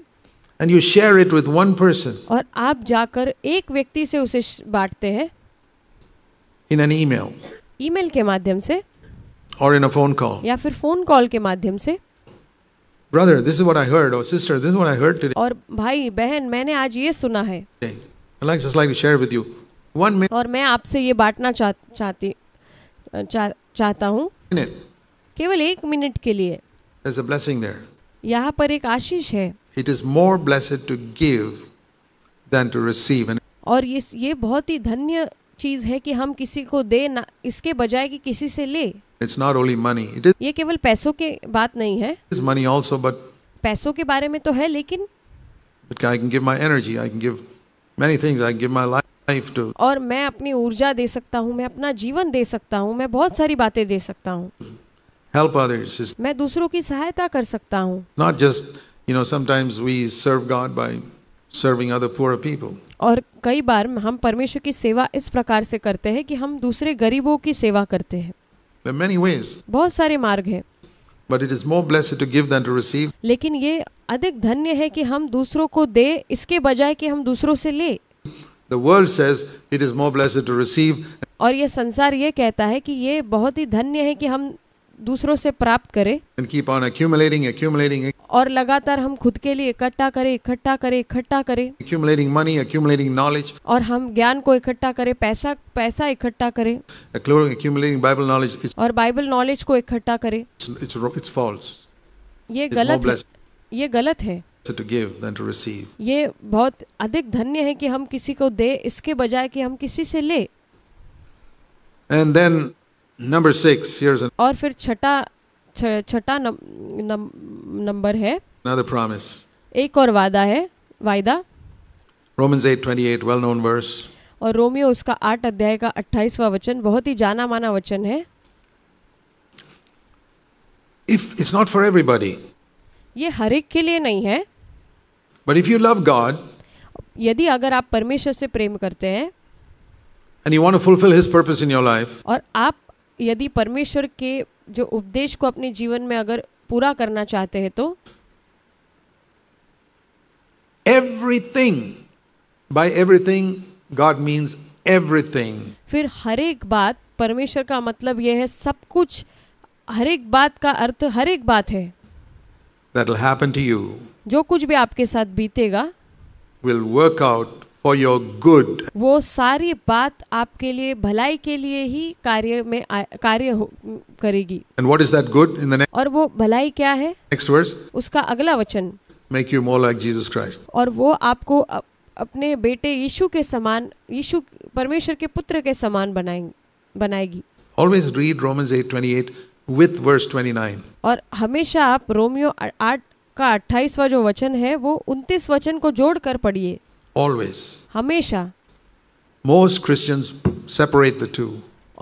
and you share it with one person और आप जाकर एक व्यक्ति से उसे बांटते हैं इन एन ईमेल ईमेल के माध्यम से और इन अ फोन कॉल या फिर फोन कॉल के माध्यम से brother this is what i heard or sister this is what i heard today aur bhai behan maine aaj ye suna hai i like just like to share with you one minute aur main aapse ye baantna chahti chahta hu केवल एक minute के लिए There's a blessing there. यहाँ पर एक आशीष है It is more blessed to give than to receive. And और ये ये बहुत ही धन्य चीज है कि हम किसी को दे ना इसके बजाय कि किसी से ले It's not only money. It is ये केवल पैसों के बात नहीं है is money also, but पैसों के बारे में तो है लेकिन but I can give my energy. I can give many things. I can give my life to. और मैं अपनी ऊर्जा दे सकता हूँ मैं अपना जीवन दे सकता हूँ मैं बहुत सारी बातें दे सकता हूँ Help others. It's मैं दूसरों की सहायता कर सकता हूँ not just you know. Sometimes we serve God by serving other poorer people. और कई बार हम परमेश्वर की सेवा इस प्रकार से करते हैं कि हम दूसरे गरीबों की सेवा करते हैं There are many ways. बहुत सारे मार्ग हैं But it is more blessed to give than to receive. लेकिन ये अधिक धन्य है कि हम दूसरों को दे इसके बजाय कि हम दूसरों से ले The world says it is more blessed to receive. और ये संसार ये कहता है कि ये बहुत ही धन्य है कि हम दूसरों से प्राप्त करें accumulating, accumulating. और लगातार हम खुद के लिए इकट्ठा करें इकट्ठा करें इकट्ठा करें accumulating money, accumulating knowledge. और हम ज्ञान को इकट्ठा करें पैसा पैसा इकट्ठा करें accumulating Bible knowledge. It's, और बाइबल नॉलेज को इकट्ठा करें it's, it's false. ये it's गलत है, ये गलत है to give than to receive. ये बहुत अधिक धन्य है कि हम किसी को दे इसके बजाय कि हम किसी से ले And then number six here's an और फिर छठा छठा नंबर है another promise एक और वादा है वायदा Romans 8:28 well known verse और रोमियो उसका आठ अध्याय का अट्ठाईसवा वचन बहुत ही जाना माना वचन है if it's not for everybody ये हर एक के लिए नहीं है but if you love God यदि अगर आप परमेश्वर से प्रेम करते हैं and you want to fulfill his purpose in your life और आप यदि परमेश्वर के जो उपदेश को अपने जीवन में अगर पूरा करना चाहते हैं तो everything by everything God means everything फिर हर एक बात परमेश्वर का मतलब यह है सब कुछ हर एक बात का अर्थ हर एक बात है That will happen to you. जो कुछ भी आपके साथ बीतेगा will work out for your good वो सारी बात आपके लिए भलाई के लिए ही कार्य में कार्य करेगी and what is that good in the और वो भलाई क्या है नेक्स्ट वर्ड उसका अगला वचन make you more like Jesus Christ और वो आपको अपने बेटे यीशु के समान यीशु परमेश्वर के पुत्र के समान बनाएंगे बनाएगी always read Romans 8:28 with verse 29 और हमेशा आप रोमियो आठ का अट्ठाईसवा जो वचन है वो 29 वचन को जोड़कर पढ़िए always हमेशा most Christians separate the two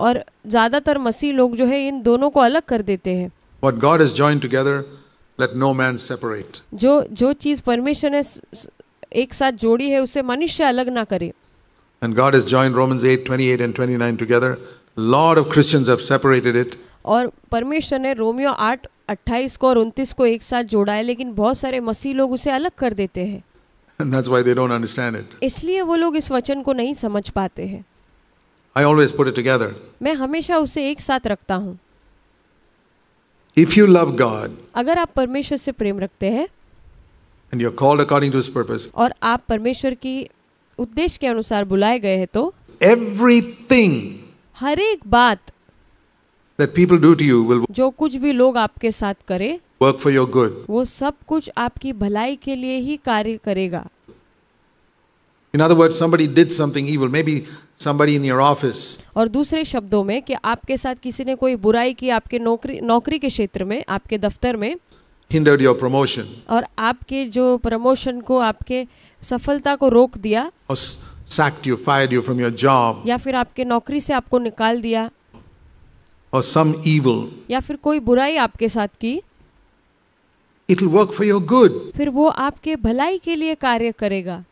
और ज्यादातर मसीह लोग जो है इन दोनों को अलग कर देते हैं what God has joined together, let no man separate. जो जो चीज परमेश्वर ने एक साथ जोड़ी है उसे मनुष्य अलग ना करे And God has joined Romans 8:28 and 29 together. Lot of Christians have separated it. और परमेश्वर ने रोमियो 8 28 को और 29 को एक साथ जोड़ा है लेकिन बहुत सारे मसीह लोग उसे अलग कर देते हैं And that's why they don't understand it. इसलिए वो लोग इस वचन को नहीं समझ पाते हैं I always put it together. मैं हमेशा उसे एक साथ रखता हूँ If you love God अगर आप परमेश्वर से प्रेम रखते हैं and you're called according to His purpose, और आप परमेश्वर की उद्देश्य के अनुसार बुलाए गए हैं तो everything हर एक बात that people do to you will जो कुछ भी लोग आपके साथ करें work for your good. वो सब कुछ आपकी भलाई के लिए ही कार्य करेगा In other words, somebody did something evil, maybe somebody in your office. और दूसरे शब्दों में कि आपके साथ किसी ने कोई बुराई की आपके नौकरी नौकरी के क्षेत्र में आपके दफ्तर में hindered your promotion. और आपके जो प्रमोशन को आपके सफलता को रोक दिया or sacked you, fired you from your job. या फिर आपके नौकरी से आपको निकाल दिया or some evil. या फिर कोई बुराई आपके साथ की it'll work for your good फिर वो आपके भलाई के लिए कार्य करेगा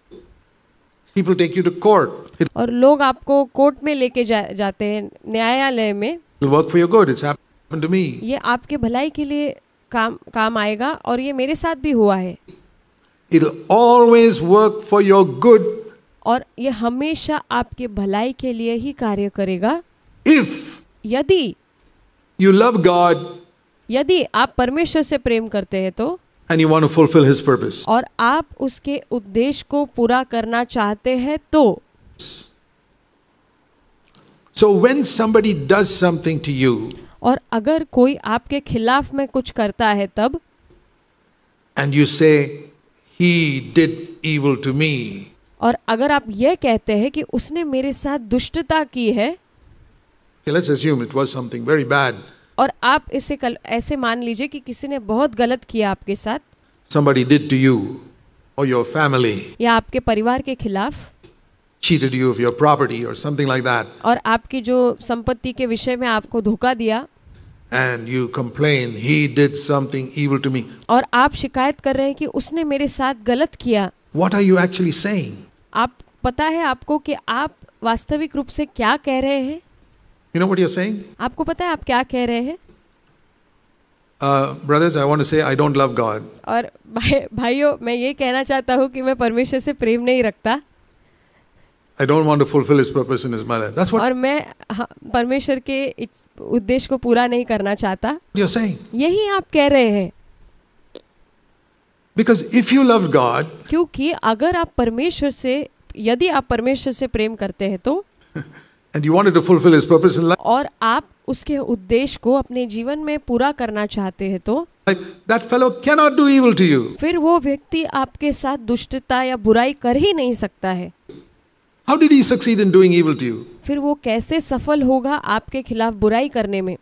people take you to court और लोग आपको कोर्ट में लेके जा, जाते हैं न्यायालय में it'll work for your good it's happened to me ये आपके भलाई के लिए काम काम आएगा और ये मेरे साथ भी हुआ है it'll always work for your good और ये हमेशा आपके भलाई के लिए ही कार्य करेगा इफ यदि यू लव गॉड यदि आप परमेश्वर से प्रेम करते हैं तो and you want to fulfil his purpose और आप उसके उद्देश्य को पूरा करना चाहते हैं तो so when somebody does something to you और अगर कोई आपके खिलाफ में कुछ करता है तब and you say he did evil to me और अगर आप यह कहते हैं कि उसने मेरे साथ दुष्टता की है लेट्स और आप इसे कल ऐसे मान लीजिए कि किसी ने बहुत गलत किया आपके साथ somebody did to you or your family या आपके परिवार के खिलाफ cheated you of your property or something like that और आपकी जो संपत्ति के विषय में आपको धोखा दिया and you complain he did something evil to me और आप शिकायत कर रहे हैं कि उसने मेरे साथ गलत किया what are you actually saying आप पता है आपको कि आप वास्तविक रूप से क्या कह रहे हैं You know what you're saying? आपको पता है आप क्या कह रहे हैं? Uh, brothers, I want to say I don't love God. और भाई भाइयों मैं ये कहना चाहता हूँ कि मैं परमेश्वर से प्रेम नहीं रखता I don't want to fulfill his purpose in his my life. That's what और मैं परमेश्वर के उद्देश्य को पूरा नहीं करना चाहता You're saying. यही आप कह रहे हैं Because if you loved God, क्योंकि अगर आप परमेश्वर से यदि आप परमेश्वर से प्रेम करते हैं तो And you wanted to fulfill his purpose in life. aur aap uske uddesh ko apne jeevan mein pura karna chahte hai to That fellow cannot do evil to you. fir wo vyakti aapke sath dushtata ya burai kar hi nahi sakta hai How did he succeed in doing evil to you? fir wo kaise safal hoga aapke khilaf burai karne mein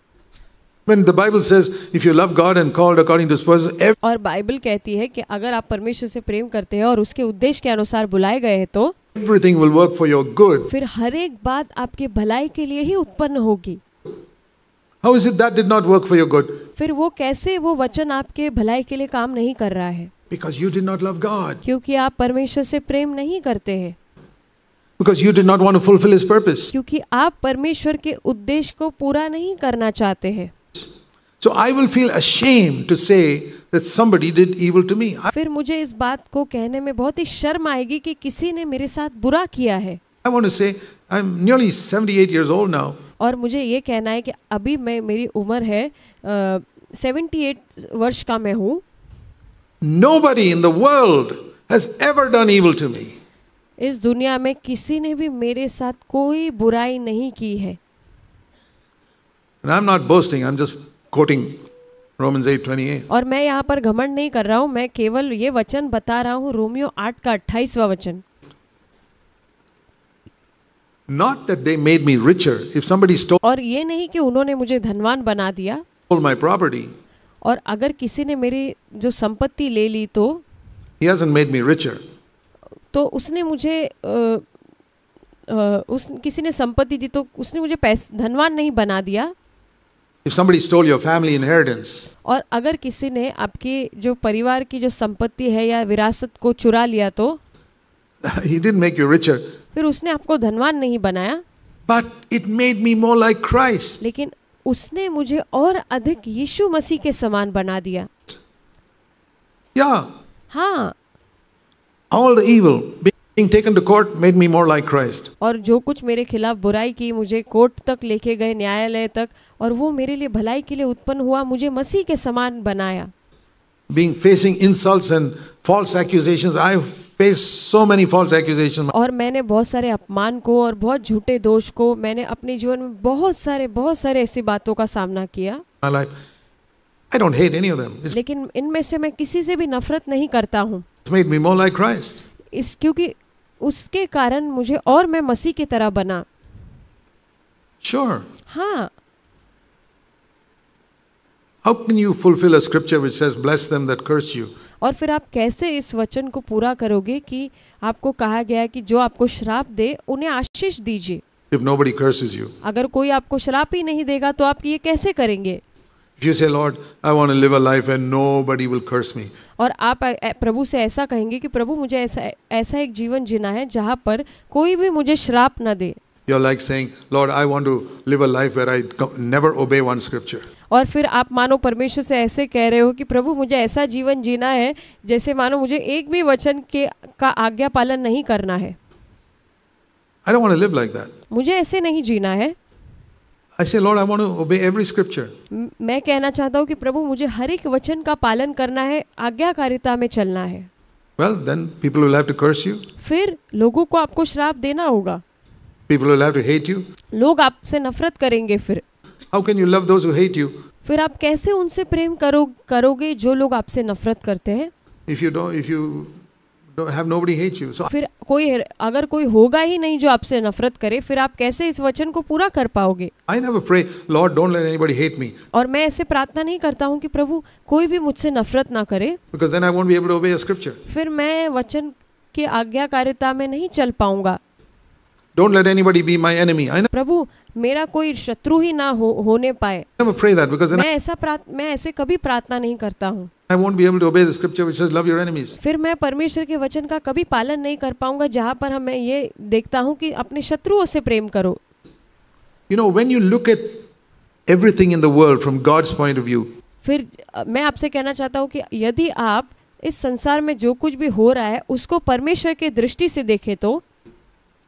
When the Bible says, if you love God and called according to His purpose, aur bible kehti hai ki agar aap parmeshwar se prem karte हैं aur uske uddesh ke anusar bulaye gaye हैं to Everything will work for your good. फिर हर एक बात आपके भलाई के लिए ही उत्पन्न होगी How is it that did not work for your good? फिर वो कैसे वो वचन आपके भलाई के लिए काम नहीं कर रहा है Because you did not love God. क्योंकि आप परमेश्वर से प्रेम नहीं करते हैं Because you did not want to fulfill his purpose. क्योंकि आप परमेश्वर के उद्देश्य को पूरा नहीं करना चाहते हैं So I will feel ashamed to say that somebody did evil to me. फिर मुझे इस बात को कहने में बहुत ही शर्म आएगी कि किसी ने मेरे साथ बुरा किया है I want to say I'm nearly 78 years old now. और मुझे ये कहना है कि अभी मैं मेरी उम्र है सेवेंटी एट वर्ष का मैं हूँ Nobody in the world has ever done evil to me. इस दुनिया में किसी ने भी मेरे साथ कोई बुराई नहीं की है And I'm not boasting, I'm just quoting Romans 8:28 और मैं यहाँ पर घमंड नहीं कर रहा हूँ मैं केवल ये वचन बता रहा हूँ रोमियो 8 का 28वां वचन Not that they made me richer. If somebody stole और ये नहीं कि उन्होंने मुझे धनवान बना दिया my property, और अगर किसी ने मेरी जो संपत्ति ले ली तो he hasn't made me richer. तो उसने मुझे आ, आ, उस किसी ने संपत्ति दी तो उसने मुझे धनवान नहीं बना दिया If somebody stole your family inheritance, और अगर किसी ने आपकी जो परिवार की जो संपत्ति है या विरासत को चुरा लिया तो he didn't make you richer, फिर उसने आपको धनवान नहीं बनाया but it made me more like Christ. लेकिन उसने मुझे और अधिक यीशु मसीह के समान बना दिया Yeah, हाँ all the evil और जो कुछ मेरे खिलाफ बुराई की मुझे कोर्ट तक लेके गए न्यायालय तक और वो मेरे लिए भलाई के लिए उत्पन्न हुआ मुझे मसीह के समान बनाया being facing insults and false accusations i faced so many false accusations और मैंने बहुत सारे अपमान को और बहुत झूठे दोष को मैंने अपने जीवन में बहुत सारे बहुत सारे ऐसी बातों का सामना किया my life I don't hate any of them. लेकिन इनमें से मैं किसी से भी नफरत नहीं करता हूँ like Christ. इस क्योंकि उसके कारण मुझे और मैं मसीह की तरह बना Sure. हाँ How can you fulfill a scripture which says bless them that curse you? और फिर आप कैसे इस वचन को पूरा करोगे कि आपको कहा गया है कि जो आपको श्राप दे उन्हें आशीष दीजिए If nobody curses you. अगर कोई आपको श्राप ही नहीं देगा तो आप ये कैसे करेंगे If you say, Lord, I want to live a life and nobody will curse me. और आप प्रभु से ऐसा कहेंगे कि प्रभु मुझे ऐसा ऐसा एक जीवन जीना है जहाँ पर कोई भी मुझे श्राप न दे You're like saying, Lord, I want to live a life where I never obey one scripture. और फिर आप मानो परमेश्वर से ऐसे कह रहे हो कि प्रभु मुझे ऐसा जीवन जीना है जैसे मानो मुझे एक भी वचन के का आज्ञा पालन नहीं करना है I don't want to live like that. मुझे ऐसे नहीं जीना है I say, Lord, I want to obey every scripture. मैं कहना चाहता हूँ कि प्रभु मुझे हर एक वचन का पालन करना है आज्ञाकारिता में चलना है Well, then people will have to curse you. फिर लोगों को आपको श्राप देना होगा People will have to hate you. लोग आपसे नफरत करेंगे फिर How can you love those who hate you? फिर आप कैसे उनसे प्रेम करो करोगे जो लोग आपसे नफरत करते हैं If you don't, if you फिर कोई अगर कोई होगा ही नहीं जो आपसे नफरत करे फिर आप कैसे इस वचन को पूरा कर पाओगे और मैं ऐसे प्रार्थना नहीं करता हूँ कि प्रभु कोई भी मुझसे नफरत ना करे Because then I won't be able to obey a scripture. फिर मैं वचन के आज्ञाकारिता में नहीं चल पाऊंगा Don't let anybody be my enemy. I know. प्रभु मेरा कोई शत्रु ही ना हो होने पाए never pray that because then मैं ऐसा प्रात, मैं ऐसे कभी प्रार्थना नहीं करता हूँ I won't be able to obey the scripture which says love your enemies. फिर मैं परमेश्वर के वचन का कभी पालन नहीं कर पाऊंगा जहाँ पर हमें ये देखता हूँ कि अपने शत्रुओं से प्रेम करो You know when you look at everything in the world from God's point of view. फिर मैं आपसे कहना चाहता हूँ कि यदि आप इस संसार में जो कुछ भी हो रहा है उसको परमेश्वर के दृष्टि से देखें तो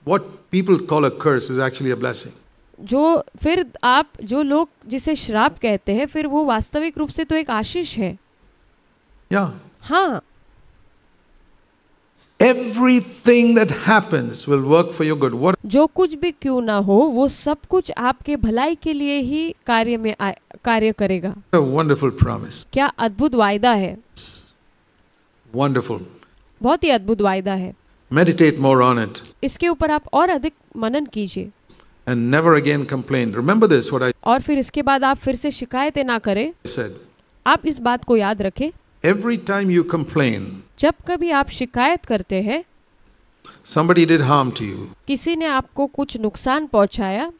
what people call a curse is actually a blessing. जो फिर आप जो लोग जिसे श्राप कहते हैं फिर वो वास्तविक रूप से तो एक आशीष है या yeah. हाँ Everything that happens will work for your good. What जो कुछ भी क्यों ना हो वो सब कुछ आपके भलाई के लिए ही कार्य में आ, कार्य करेगा A wonderful promise. क्या अद्भुत वायदा है Wonderful. बहुत ही अद्भुत वायदा है Meditate more on it. इसके ऊपर आप और अधिक मनन कीजिए And never again complain. Remember this, what I और फिर इसके बाद आप फिर से शिकायतें ना करें said. आप इस बात को याद रखें Every time you complain, जब कभी आप शिकायत करते हैं somebody did harm to you. किसी ने आपको कुछ नुकसान पहुंचाया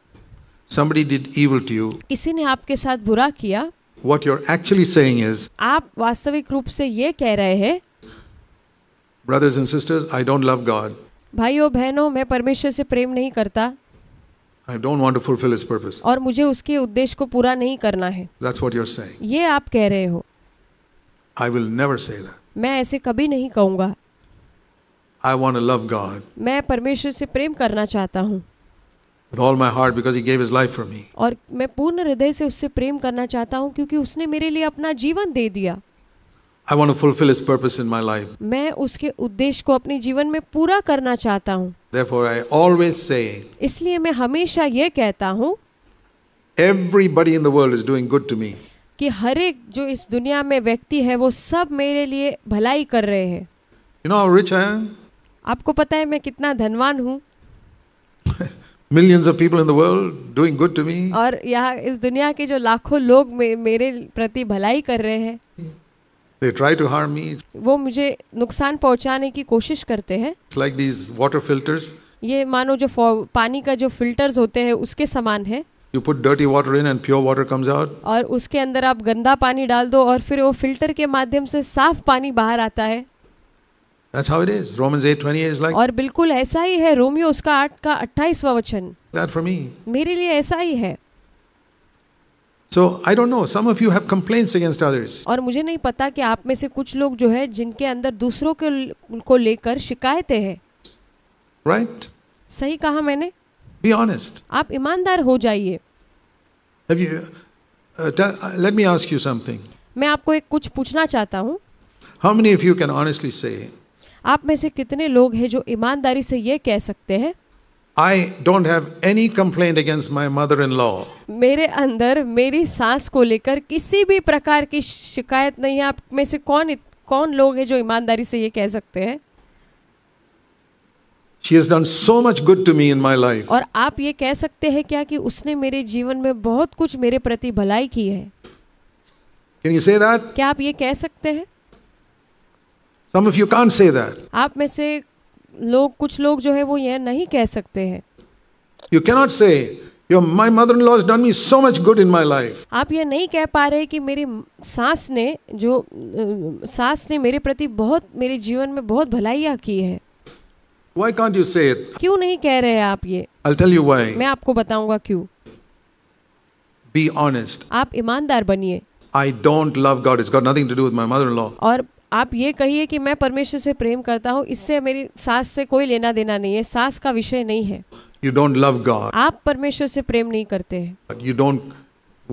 somebody did evil to you. किसी ने आपके साथ बुरा किया What you're actually saying is, आप वास्तविक रूप से ये कह रहे हैं Brothers and sisters, I don't love God. भाइयों बहनों मैं परमेश्वर से प्रेम नहीं करता I don't want to fulfill his purpose. और मुझे उसके उद्देश्य को पूरा नहीं करना है That's what you're saying. ये आप कह रहे हो I will never say that. मैं ऐसे कभी नहीं कहूँगा I want to love God मैं परमेश्वर से प्रेम करना चाहता हूँ with all my heart because he gave his life for me. और मैं पूर्ण हृदय से उससे प्रेम करना चाहता हूँ क्योंकि उसने मेरे लिए अपना जीवन दे दिया I want to fulfill his purpose in my life. मैं उसके उद्देश्य को अपने जीवन में पूरा करना चाहता हूँ Therefore, I always say, इसलिए मैं हमेशा ये कहता हूँ everybody in the world is doing good to me. कि हर एक जो इस दुनिया में व्यक्ति है वो सब मेरे लिए भलाई कर रहे हैं You know how rich I am? आपको पता है मैं कितना धनवान हूँ Millions of people in the world doing good to me. और यहाँ इस दुनिया के जो लाखों लोग मे, मेरे प्रति भलाई कर रहे हैं They try to harm me. वो मुझे नुकसान पहुंचाने की कोशिश करते हैं Like these water filters, ये मानो जो पानी का जो फिल्टर्स होते हैं उसके समान है you put dirty water in and pure water comes out. और उसके अंदर आप गंदा पानी डाल दो और फिर वो फिल्टर के माध्यम से साफ पानी बाहर आता है That's how it is. Romans 8, 20 is like और बिल्कुल ऐसा ही है रोमियो उसका आठ का अट्ठाईसवा वचन that for me. मेरे लिए ऐसा ही है So I don't know. Some of you have complaints against others. और मुझे नहीं पता कि आप में से कुछ लोग जो है जिनके अंदर दूसरों के को लेकर शिकायतें हैं right? सही कहा मैंने Be honest. आप ईमानदार हो जाइए Have you? Uh, uh, let me ask you something. मैं आपको एक कुछ पूछना चाहता हूँ How many of you can honestly say? आप में से कितने लोग हैं जो ईमानदारी से ये कह सकते हैं I don't have any complaint against my mother-in-law. मेरे अंदर मेरी सास को लेकर किसी भी प्रकार की शिकायत नहीं है आप में से कौन कौन लोग हैं जो ईमानदारी से ये कह सकते हैं She has done so much good to me in my life. और आप ये कह सकते हैं क्या कि उसने मेरे जीवन में बहुत कुछ मेरे प्रति भलाई की है Can you say that? क्या आप ये कह सकते हैं Some of you can't say that. आप में से लोग कुछ लोग जो है वो यह नहीं कह सकते हैं you cannot say my mother in law done me so much good in my life आप यह नहीं कह पा रहे कि मेरी सास ने जो सास ने मेरे प्रति बहुत मेरे जीवन में बहुत भलाइया की है why can't you say it क्यों नहीं कह रहे आप ये आई विल टेल यू मैं आपको बताऊंगा क्यों बी ऑनेस्ट आप ईमानदार बनिए I don't to do with my mother law और आप ये कहिए कि मैं परमेश्वर से प्रेम करता हूँ इससे मेरी सास से कोई लेना देना नहीं है सास का विषय नहीं है यू डोंट लव गॉड आप परमेश्वर से प्रेम नहीं करते हैं you don't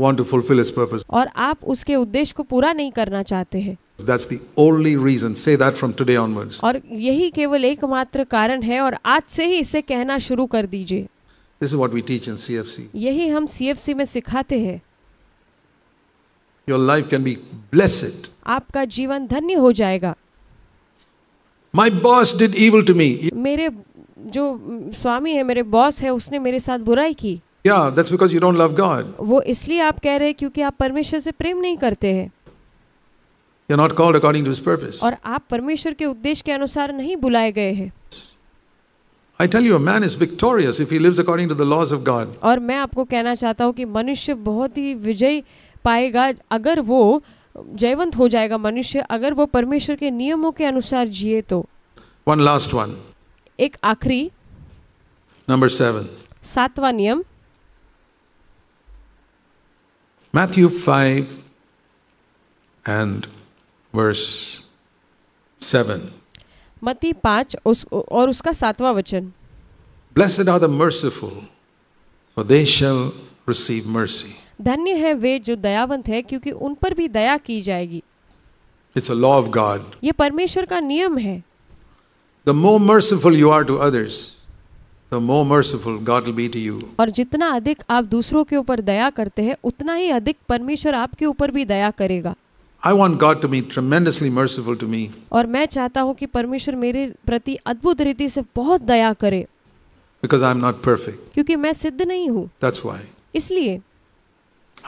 want to fulfil his purpose और आप उसके उद्देश्य को पूरा नहीं करना चाहते हैं That's the only reason. Say that from today onwards. और यही केवल एकमात्र कारण है और आज से ही इसे कहना शुरू कर दीजिए This is what we teach in CFC. यही हम CFC में सिखाते हैं Your life can be blessed आपका जीवन धन्य हो जाएगा my boss did evil to me मेरे जो स्वामी है मेरे बॉस है उसने मेरे साथ बुराई की Yeah, that's because you don't love God. वो इसलिए आप कह रहे हैं क्योंकि आप परमेश्वर से प्रेम नहीं करते हैं You're not called according to his purpose. और आप परमेश्वर के उद्देश्य के अनुसार नहीं बुलाए गए हैं I tell you, a man is victorious if he lives according to the laws of God. और मैं आपको कहना चाहता हूँ कि मनुष्य बहुत ही विजय पाएगा अगर वो जयवंत हो जाएगा मनुष्य अगर वो परमेश्वर के नियमों के अनुसार जिए तो वन लास्ट वन एक आखिरी नंबर सेवन सातवा नियम Matthew five and verse seven मती पांच उस, और उसका सातवां वचन blessed are the merciful for they shall receive mercy धन्य है वे जो दयावंत है क्योंकि उन पर भी दया की जाएगी it's a law of God ये परमेश्वर का नियम है the more merciful you are to others the more merciful God will be to you और जितना अधिक आप दूसरों के ऊपर दया करते हैं उतना ही अधिक परमेश्वर आपके ऊपर भी दया करेगा I want God to be tremendously merciful to me. और मैं चाहता हूँ कि परमेश्वर मेरे प्रति अद्भुत रीति से बहुत दया करे Because I'm not perfect. क्योंकि मैं सिद्ध नहीं हूँ That's why. इसलिए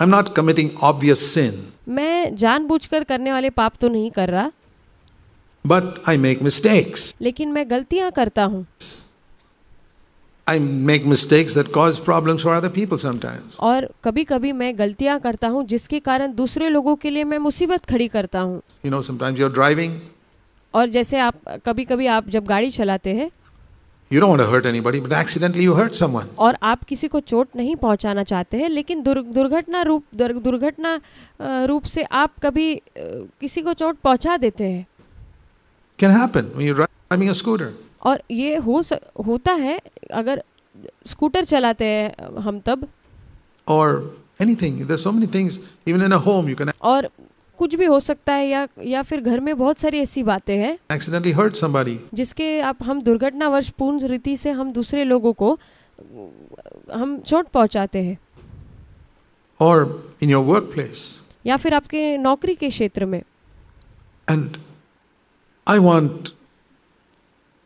I am not committing obvious sin मैं जानबूझकर करने वाले पाप तो नहीं कर रहा बट आई मेक मिस्टेक्स लेकिन मैं गलतियां करता हूं I make mistakes that cause problems for other people sometimes. और कभी-कभी मैं गलतियां करता हूं जिसके कारण दूसरे लोगों के लिए मैं मुसीबत खड़ी करता हूं. You know sometimes you're driving. और जैसे आप कभी-कभी आप जब गाड़ी चलाते हैं You don't want to hurt anybody, but accidentally you hurt someone. और आप किसी को चोट नहीं पहुंचाना चाहते हैं लेकिन दुर्घटना रूप दुर्घटना रूप से आप कभी किसी को चोट पहुंचा देते हैं Can happen when you're driving a scooter. और ये हो स, होता है अगर स्कूटर चलाते हैं हम तब और anything there's so many things even in a home you can और कुछ भी हो सकता है या या फिर घर में बहुत सारी ऐसी बातें हैं एक्सीडेंटली हर्ट समबडी जिसके आप हम दुर्घटनावश पूर्ण रीति से हम दूसरे लोगों को हम चोट पहुंचाते हैं और इन योर वर्क प्लेस या फिर आपके नौकरी के क्षेत्र में and I want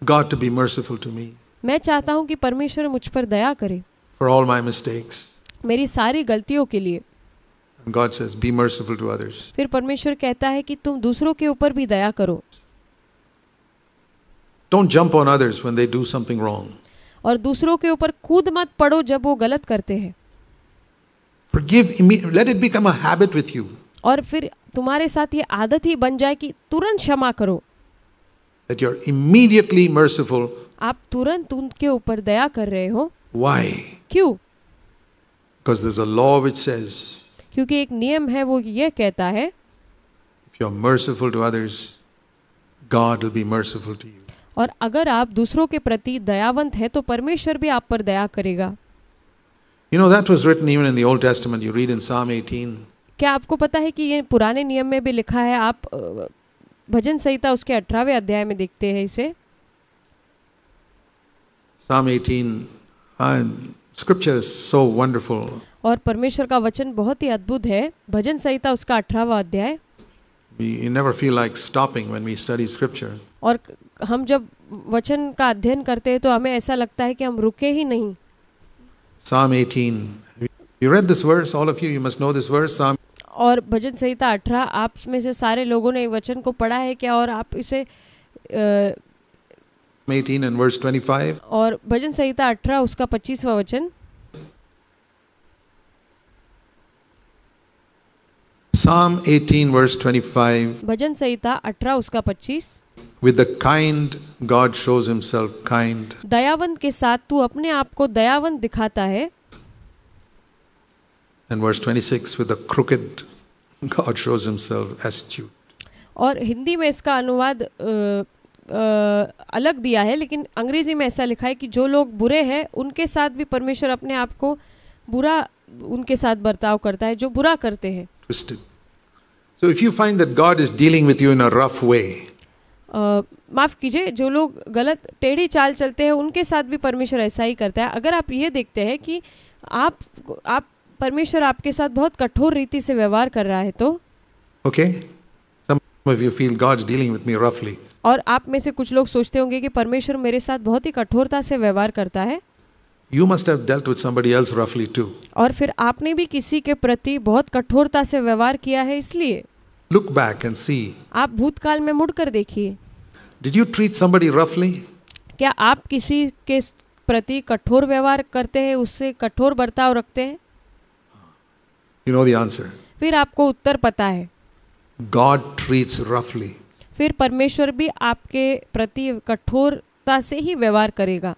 God to be merciful to me मैं चाहता हूं कि परमेश्वर मुझ पर दया करे फॉर ऑल माय मिस्टेक्स मेरी सारी गलतियों के लिए God says, "Be merciful to others." फिर परमेश्वर कहता है कि तुम दूसरों के ऊपर भी दया करो. Don't jump on others when they do something wrong. और दूसरों के ऊपर कूद मत पड़ो जब वो गलत करते हैं. Forgive let it become a habit with you. और फिर तुम्हारे साथ ये आदत ही बन जाए कि तुरंत क्षमा करो. That you're immediately merciful. आप तुरंत उनके ऊपर दया कर रहे हो. Why? क्यों? Because there's a law which says क्योंकि एक नियम है वो ये कहता है और अगर आप दूसरों के प्रति दयावंत हैं तो परमेश्वर भी आप पर दया करेगा You know that was written even in the Old Testament. You read in Psalm 18. क्या आपको पता है कि ये पुराने नियम में भी लिखा है आप भजन संहिता उसके 18वें अध्याय में देखते हैं इसे Psalm 18 uh, scripture is so wonderful. और परमेश्वर का वचन बहुत ही अद्भुत है भजन संहिता उसका अठारहवा अध्याय like और हम जब वचन का अध्ययन करते हैं तो हमें ऐसा लगता है कि हम रुके ही नहीं Psalm 18. You read this verse, all of you, you must know this verse. Psalm और भजन संहिता 18 आप में से सारे लोगों ने वचन को पढ़ा है क्या और आप इसे uh, 18 and verse 25. और भजन संहिता 18 उसका 25वां वचन Psalm 18 verse 25. भजन संहिता 18 उसका 25. With the kind God shows himself kind. दयावंत के साथ तू अपने आप को दयावंत दिखाता है. And verse 26 with the crooked God shows himself astute. और हिंदी में इसका अनुवाद अलग दिया है लेकिन अंग्रेजी में ऐसा लिखा है कि जो लोग बुरे हैं उनके साथ भी परमेश्वर अपने आप को बुरा उनके साथ बर्ताव करता है जो बुरा करते हैं So if you find that God is dealing with you in a rough way, Uh, माफ कीजिए जो लोग गलत टेढ़ी चाल चलते हैं उनके साथ भी परमेश्वर ऐसा ही करता है अगर आप ये देखते हैं कि आप आप परमेश्वर आपके साथ बहुत कठोर रीति से व्यवहार कर रहा है तो ओके सम और आप में से कुछ लोग सोचते होंगे कि परमेश्वर मेरे साथ बहुत ही कठोरता से व्यवहार करता है you must have dealt with somebody else रफली टू और फिर आपने भी किसी के प्रति बहुत कठोरता से व्यवहार किया है इसलिए लुक बैक एंड सी आप भूतकाल में मुड़कर देखिए डिड यू ट्रीट समबडी रफली क्या आप किसी के प्रति कठोर व्यवहार करते हैं उससे कठोर बर्ताव रखते हैं यू नो द आंसर फिर आपको उत्तर पता है गॉड ट्रीट्स रफली फिर परमेश्वर भी आपके प्रति कठोरता से ही व्यवहार करेगा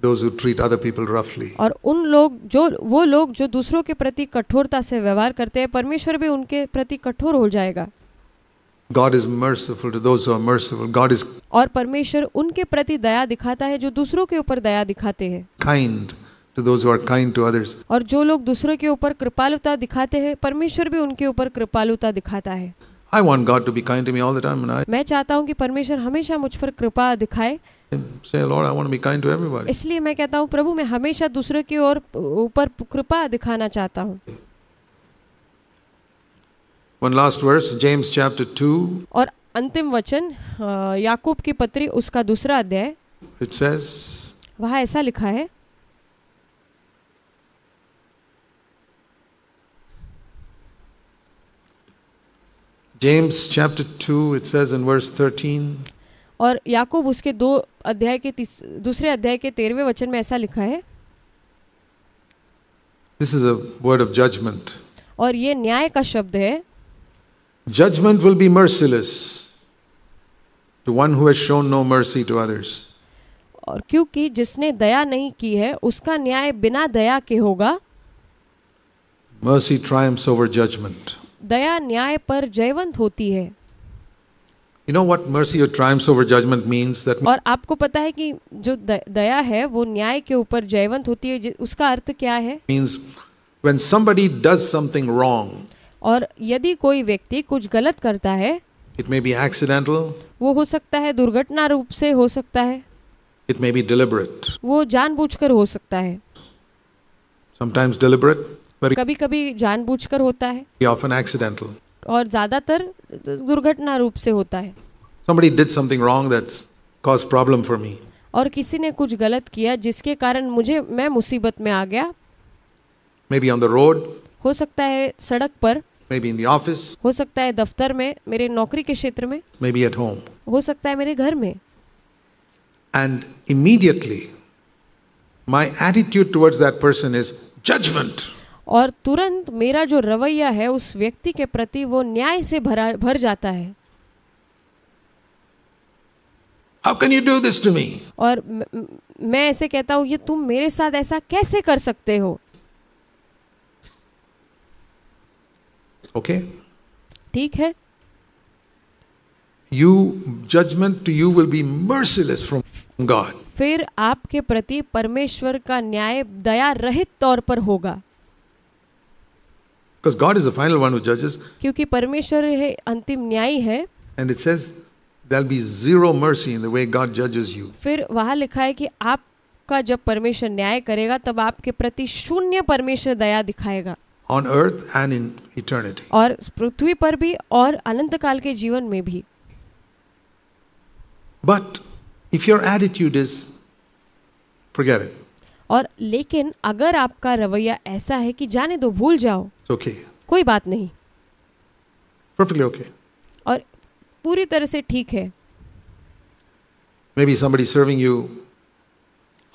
those who treat other people roughly और उन लोग जो वो लोग जो दूसरों के प्रति कठोरता से व्यवहार करते हैं परमेश्वर भी उनके प्रति कठोर हो जाएगा God is merciful to those who are merciful. God is और परमेश्वर उनके प्रति दया दिखाता है जो दूसरों के ऊपर दया दिखाते हैं kind to those who are kind to others. और जो लोग दूसरों के ऊपर कृपालुता दिखाते हैं परमेश्वर भी उनके ऊपर कृपालुता दिखाता है I want God to be kind to me all the time and I मैं चाहता हूं कि परमेश्वर हमेशा मुझ पर कृपा दिखाए Say Lord I want to be kind to everybody इसलिए मैं कहता हूं प्रभु मैं हमेशा दूसरों की ओर ऊपर कृपा दिखाना चाहता हूं One last verse James chapter 2 और अंतिम वचन याकूब की पत्री उसका दूसरा अध्याय It says वहां ऐसा लिखा है James chapter 2 it says in verse 13 और याकूब उसके दो अध्याय के दूसरे अध्याय के तेरहवें वचन में ऐसा लिखा है This is a word of judgment. और ये न्याय का शब्द है Judgment will be merciless to one who has shown no mercy to others. और क्योंकि जिसने दया नहीं की है उसका न्याय बिना दया के होगा Mercy triumphs over judgment. दया न्याय पर जयवंत होती है You know what mercy or triumphs over judgment means that और आपको पता है कि जो दया है वो न्याय के ऊपर जयवंत होती है उसका अर्थ क्या है means when somebody does something wrong और यदि कोई व्यक्ति कुछ गलत करता है it may be accidental वो हो सकता है दुर्घटना रूप से हो सकता है it may be deliberate वो जानबूझकर हो सकता है sometimes deliberate कभी कभी जानबूझकर होता है often accidental. और ज्यादातर दुर्घटना रूप से होता है Somebody did something wrong that's caused problem for me. और किसी ने कुछ गलत किया जिसके कारण मुझे मैं मुसीबत में आ गया Maybe on the road. हो सकता है सड़क पर Maybe in the office. हो सकता है दफ्तर में मेरे नौकरी के क्षेत्र में Maybe at home. हो सकता है मेरे घर में And immediately my attitude towards that person is judgment. और तुरंत मेरा जो रवैया है उस व्यक्ति के प्रति वो न्याय से भरा भर जाता है How can you do this to me? और मैं ऐसे कहता हूं ये तुम मेरे साथ ऐसा कैसे कर सकते हो ओके okay. ठीक है you judgement to you will be merciless from God फिर आपके प्रति परमेश्वर का न्याय दया रहित तौर पर होगा Because God is the final one who judges. क्योंकि परमेश्वर है अंतिम न्यायी है. And it says there'll be zero mercy in the way God judges you. फिर वहाँ लिखा है कि आपका जब परमेश्वर न्याय करेगा तब आपके प्रति शून्य परमेश्वर दया दिखाएगा. On earth and in eternity. और पृथ्वी पर भी और अनंत काल के जीवन में भी. But if your attitude is forget it. और लेकिन अगर आपका रवैया ऐसा है कि जाने दो भूल जाओ okay. कोई बात नहीं perfectly okay. और पूरी तरह से ठीक है Maybe somebody serving you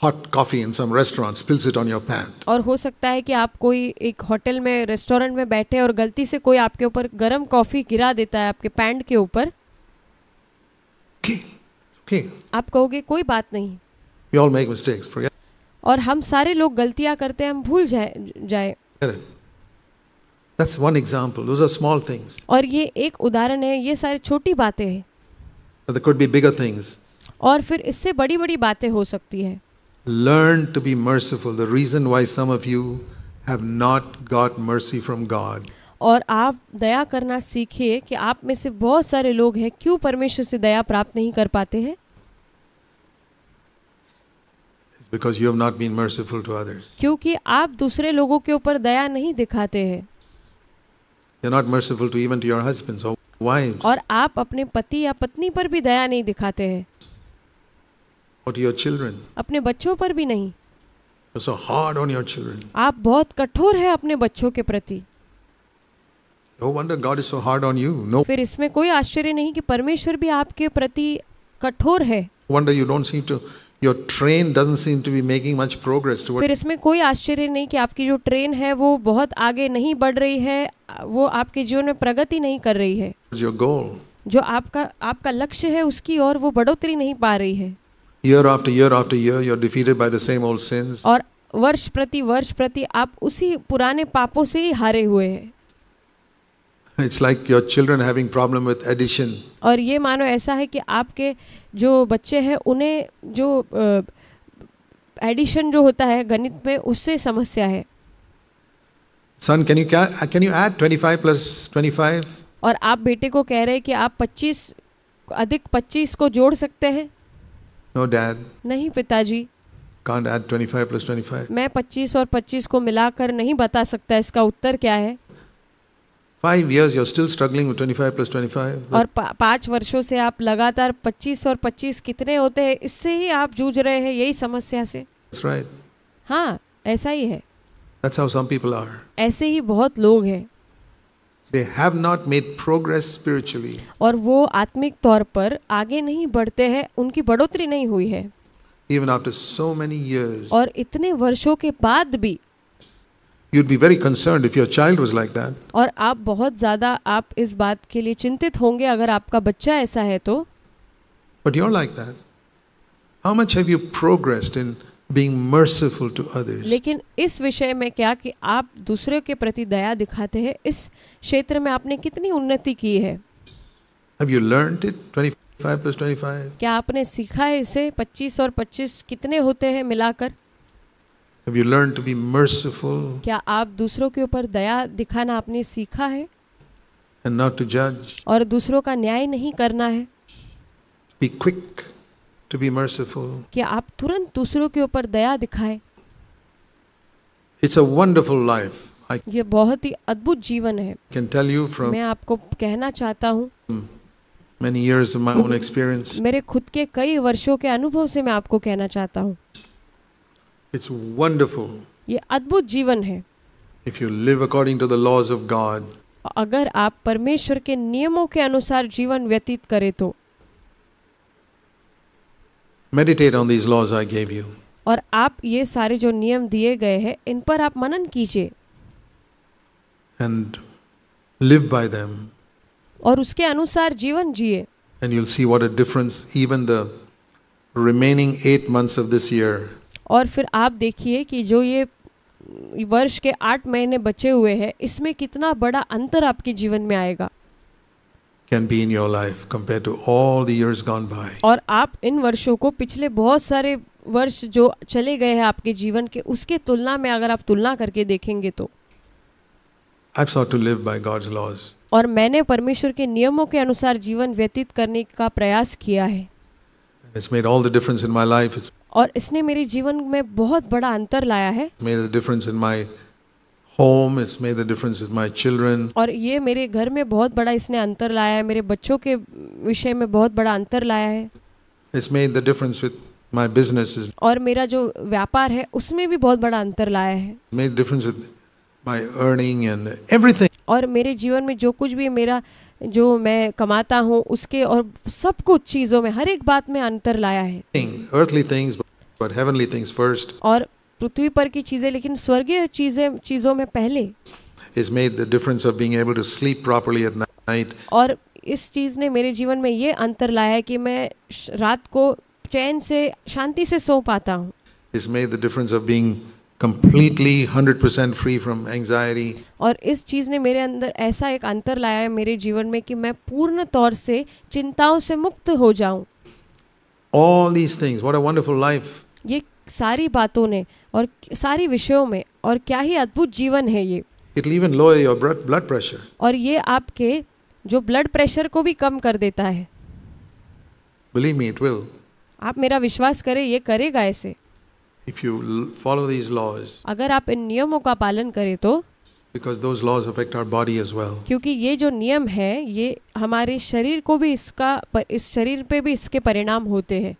hot coffee in some restaurant spills it on your pant. और हो सकता है कि आप कोई एक होटल में रेस्टोरेंट में बैठे और गलती से कोई आपके ऊपर गर्म कॉफी गिरा देता है आपके पैंट के ऊपर okay. okay. आप कहोगे कोई बात नहीं We all make mistakes, forget. और हम सारे लोग गलतियां करते हैं हम भूल जाए That's और ये एक उदाहरण है ये सारी छोटी बातें हैं There could be bigger things. और फिर इससे बड़ी बड़ी बातें हो सकती है learn to be merciful the reason why some of you have not got mercy from God और आप दया करना सीखिए कि आप में से बहुत सारे लोग हैं क्यों परमेश्वर से दया प्राप्त नहीं कर पाते हैं because you have not been merciful to others kyunki aap dusre logo ke upar daya nahi dikhate hain you are not merciful to even to your husbands or wives aur aap apne pati ya patni par bhi daya nahi dikhate hain or to your children apne bachchon par bhi nahi so hard on your children aap bahut kathor hai apne bachchon ke prati No wonder God is so hard on you. No. fir isme koi आश्चर्य nahi ki parmeshwar bhi aapke prati kathor hai Wonder you don't seem to your train doesn't seem to be making much progress toward फिर इसमें कोई आश्चर्य नहीं कि आपकी जो train है वो बहुत आगे नहीं बढ़ रही है वो आपके जीवन में प्रगति नहीं कर रही है your goal जो आपका आपका लक्ष्य है उसकी ओर वो बढ़ोतरी नहीं पा रही है year after year after year you're defeated by the same old sins और वर्ष प्रति वर्ष प्रति आप उसी पुराने पापों से ही हारे हुए हैं It's like your children having problem with addition. और ये मानो ऐसा है कि आपके जो बच्चे हैं उन्हें जो एडिशन जो होता है गणित में उससे समस्या है Son, can you can you add 25 plus 25? और आप बेटे को कह रहे हैं कि आप 25 अधिक 25 को जोड़ सकते हैं No, Dad. नहीं पिताजी Can't add 25 plus 25. मैं 25 और 25 को मिलाकर नहीं बता सकता इसका उत्तर क्या है five years you still struggling with 25 plus 25 और पा, पाँच वर्षों से आप लगातार 25 और 25 कितने होते हैं इससे ही आप जूझ रहे हैं यही समस्या से That's right. हाँ ऐसा ही है That's how some people are. ऐसे ही बहुत लोग हैं They have not made progress spiritually. और वो आत्मिक तौर पर आगे नहीं बढ़ते हैं उनकी बढ़ोतरी नहीं हुई है Even after so many years. और इतने वर्षों के बाद भी you'd be very concerned if your child was like that. और आप बहुत ज़्यादा आप इस बात के लिए चिंतित होंगे अगर आपका बच्चा ऐसा है तो. But you're like that. How much have you progressed in being merciful to others? लेकिन इस विषय में क्या कि आप दूसरे के प्रति दया दिखाते हैं इस क्षेत्र में आपने कितनी उन्नति की है? Have you learned it? 25 plus 25. क्या आपने सीखा है इसे 25 और 25 कितने होते हैं मिलाकर? Have you learned to be merciful? क्या आप दूसरों के ऊपर दया दिखाना आपने सीखा है? And not to judge. और दूसरों का न्याय नहीं करना है. Be quick to be merciful. क्या आप तुरंत दूसरों के ऊपर दया दिखाएं? It's a wonderful life. I ये बहुत ही अद्भुत जीवन है. Can tell you from. मैं आपको कहना चाहता हूँ. Many years of my own experience. मेरे खुद के कई वर्षों के अनुभव से मैं आपको कहना चाहता हूँ. It's wonderful. ये अद्भुत जीवन है If you live according to the laws of God, अगर आप परमेश्वर के नियमों के अनुसार जीवन व्यतीत करें तो meditate on these laws I gave you. और आप ये सारे जो नियम दिए गए हैं इन पर आप मनन कीजिए and live by them और उसके अनुसार जीवन जिए and you'll see what a difference even the remaining 8 months of this year और फिर आप देखिए कि जो ये वर्ष के आठ महीने बचे हुए हैं इसमें कितना बड़ा अंतर आपके जीवन में आएगा can be in your life compared to all the years gone by और आप इन वर्षों को पिछले बहुत सारे वर्ष जो चले गए हैं आपके जीवन के उसके तुलना में अगर आप तुलना करके देखेंगे तो I've sought to live by God's laws और मैंने परमेश्वर के नियमों के अनुसार जीवन व्यतीत करने का प्रयास किया है और इसने मेरे जीवन में बहुत बड़ा अंतर लाया है difference in my home it's made the difference और ये मेरे घर में बहुत बड़ा इसने अंतर लाया है मेरे बच्चों के विषय में बहुत बड़ा अंतर लाया है it's made the difference with my businesses और मेरा जो व्यापार है उसमें भी बहुत बड़ा अंतर लाया है made difference with my earning and everything. और मेरे जीवन में जो कुछ भी मेरा जो मैं कमाता हूँ उसके और सब कुछ चीज़ों में हर एक बात में अंतर लाया है और पृथ्वी पर की चीज़ें लेकिन स्वर्गीय चीज़ें चीज़ों में पहले made the difference of being able to sleep properly at night. और इस चीज़ ने मेरे जीवन में ये अंतर लाया है कि मैं रात को चैन से शांति से सो पाता हूँ It's made the difference of being completely 100% free from anxiety और इस चीज़ ने मेरे अंदर ऐसा एक अंतर लाया है मेरे जीवन में कि मैं पूर्ण तौर से चिंताओं से मुक्त हो जाऊं all these things what a wonderful life ये सारी बातों ने और सारी विषयों में और क्या ही अद्भुत जीवन है ये it even lower your blood pressure और ये आपके जो ब्लड प्रेशर को भी कम कर देता है believe me it will आप मेरा विश्वास करें ये करेगा ऐसे if you follow these laws अगर आप इन नियमों का पालन करें तो because those laws affect our body as well क्योंकि ये जो नियम है ये हमारे शरीर को भी इसका इस शरीर पे भी इसके परिणाम होते हैं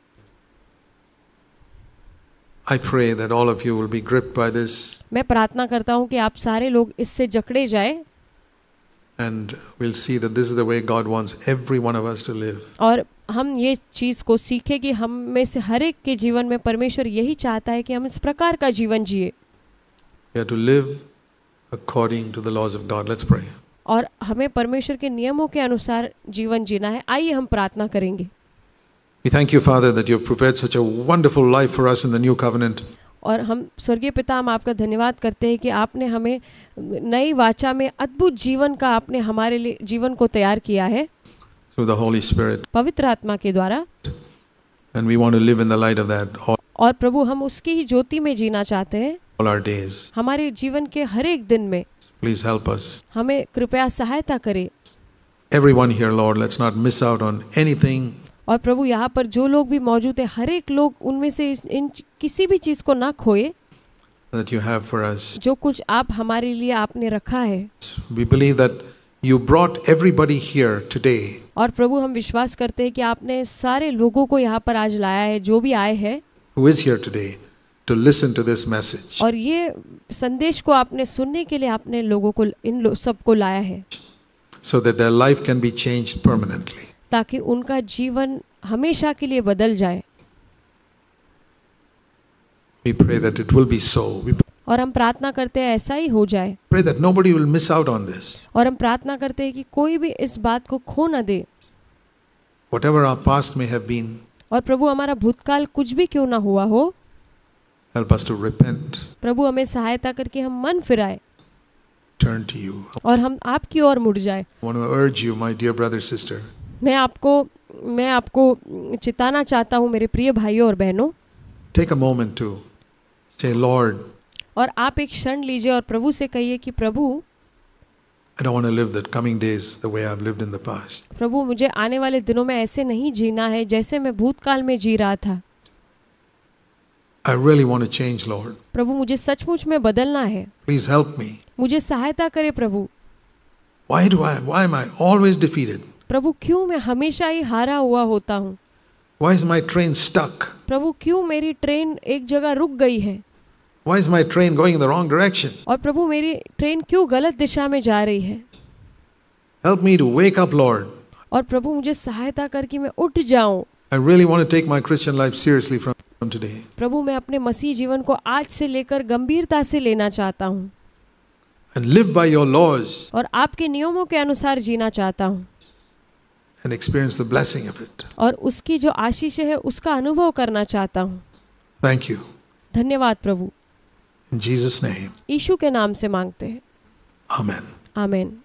I pray that all of you will be gripped by this मैं प्रार्थना करता हूँ कि आप सारे लोग इससे जकड़े जाए and we'll see that this is the way God wants every one of us to live. और हम ये चीज को सीखे कि हम में से हर एक के जीवन में परमेश्वर यही चाहता है कि हम इस प्रकार का जीवन जिए. We have to live according to the laws of God. Let's pray. और हमें परमेश्वर के नियमों के अनुसार जीवन जीना है आइए हम प्रार्थना करेंगे We thank you, Father, that you have prepared such a wonderful life for us in the new covenant. और हम स्वर्गीय पिता हम आपका धन्यवाद करते हैं कि आपने हमें नई वाचा में अद्भुत जीवन का आपने हमारे लिए जीवन को तैयार किया है पवित्र आत्मा के द्वारा और प्रभु हम उसकी ही ज्योति में जीना चाहते हैं All our days. हमारे जीवन के हर एक दिन में Please help us. हमें कृपया सहायता करें Everyone here, Lord, let's not miss out on anything और प्रभु यहाँ पर जो लोग भी मौजूद है हर एक लोग उनमें से इन किसी भी चीज़ को ना खोए that you have for us. जो कुछ आप हमारे लिए आपने रखा है We believe that you brought everybody here today. और प्रभु हम विश्वास करते हैं कि आपने सारे लोगों को यहाँ पर आज लाया है जो भी आए हैं Who is here today to listen to this message? और ये संदेश को आपने सुनने के लिए आपने लोगों को इन लो, सबको लाया है So that their life can be changed permanently. ताकि उनका जीवन हमेशा के लिए बदल जाए We pray that it will be so. We और हम प्रार्थना करते हैं ऐसा ही हो जाए Pray that nobody will miss out on this. और हम प्रार्थना करते हैं कि कोई भी इस बात को खो न दे Whatever our past may have been, और प्रभु हमारा भूतकाल कुछ भी क्यों ना हुआ हो help us to repent, प्रभु हमें सहायता करके हम मन फिराए turn to you. और हम आपकी ओर मुड़ जाए I want to urge you, my dear brother, sister, मैं आपको मैं आपको चिताना चाहता हूँ मेरे प्रिय भाइयों और बहनों take a moment to say Lord और आप एक क्षण लीजिए और प्रभु से कहिए कि प्रभु I don't want to live the coming days the way I've lived in the past. प्रभु मुझे आने वाले दिनों में ऐसे नहीं जीना है जैसे मैं भूतकाल में जी रहा था I really want to change, Lord. प्रभु मुझे सचमुच में बदलना है Please help me. मुझे सहायता करे प्रभु Why do I? Why am I always defeated? प्रभु क्यों मैं हमेशा ही हारा हुआ होता हूँ Why is my train stuck? प्रभु क्यों मेरी ट्रेन एक जगह रुक गई है Why is my train going in the wrong direction? और प्रभु मेरी ट्रेन क्यों गलत दिशा में जा रही है Help me to wake up, Lord. और प्रभु मुझे सहायता कर कि मैं उठ जाऊं I really want to take my Christian life seriously from, today. प्रभु मैं अपने मसीह जीवन को आज से लेकर गंभीरता से लेना चाहता हूं And live by your laws. और आपके नियमों के अनुसार जीना चाहता हूं and experience the blessing of it. और उसकी जो आशीष है उसका अनुभव करना चाहता हूँ Thank you. धन्यवाद प्रभु In Jesus name. यीशु के नाम से मांगते हैं Amen. आमेन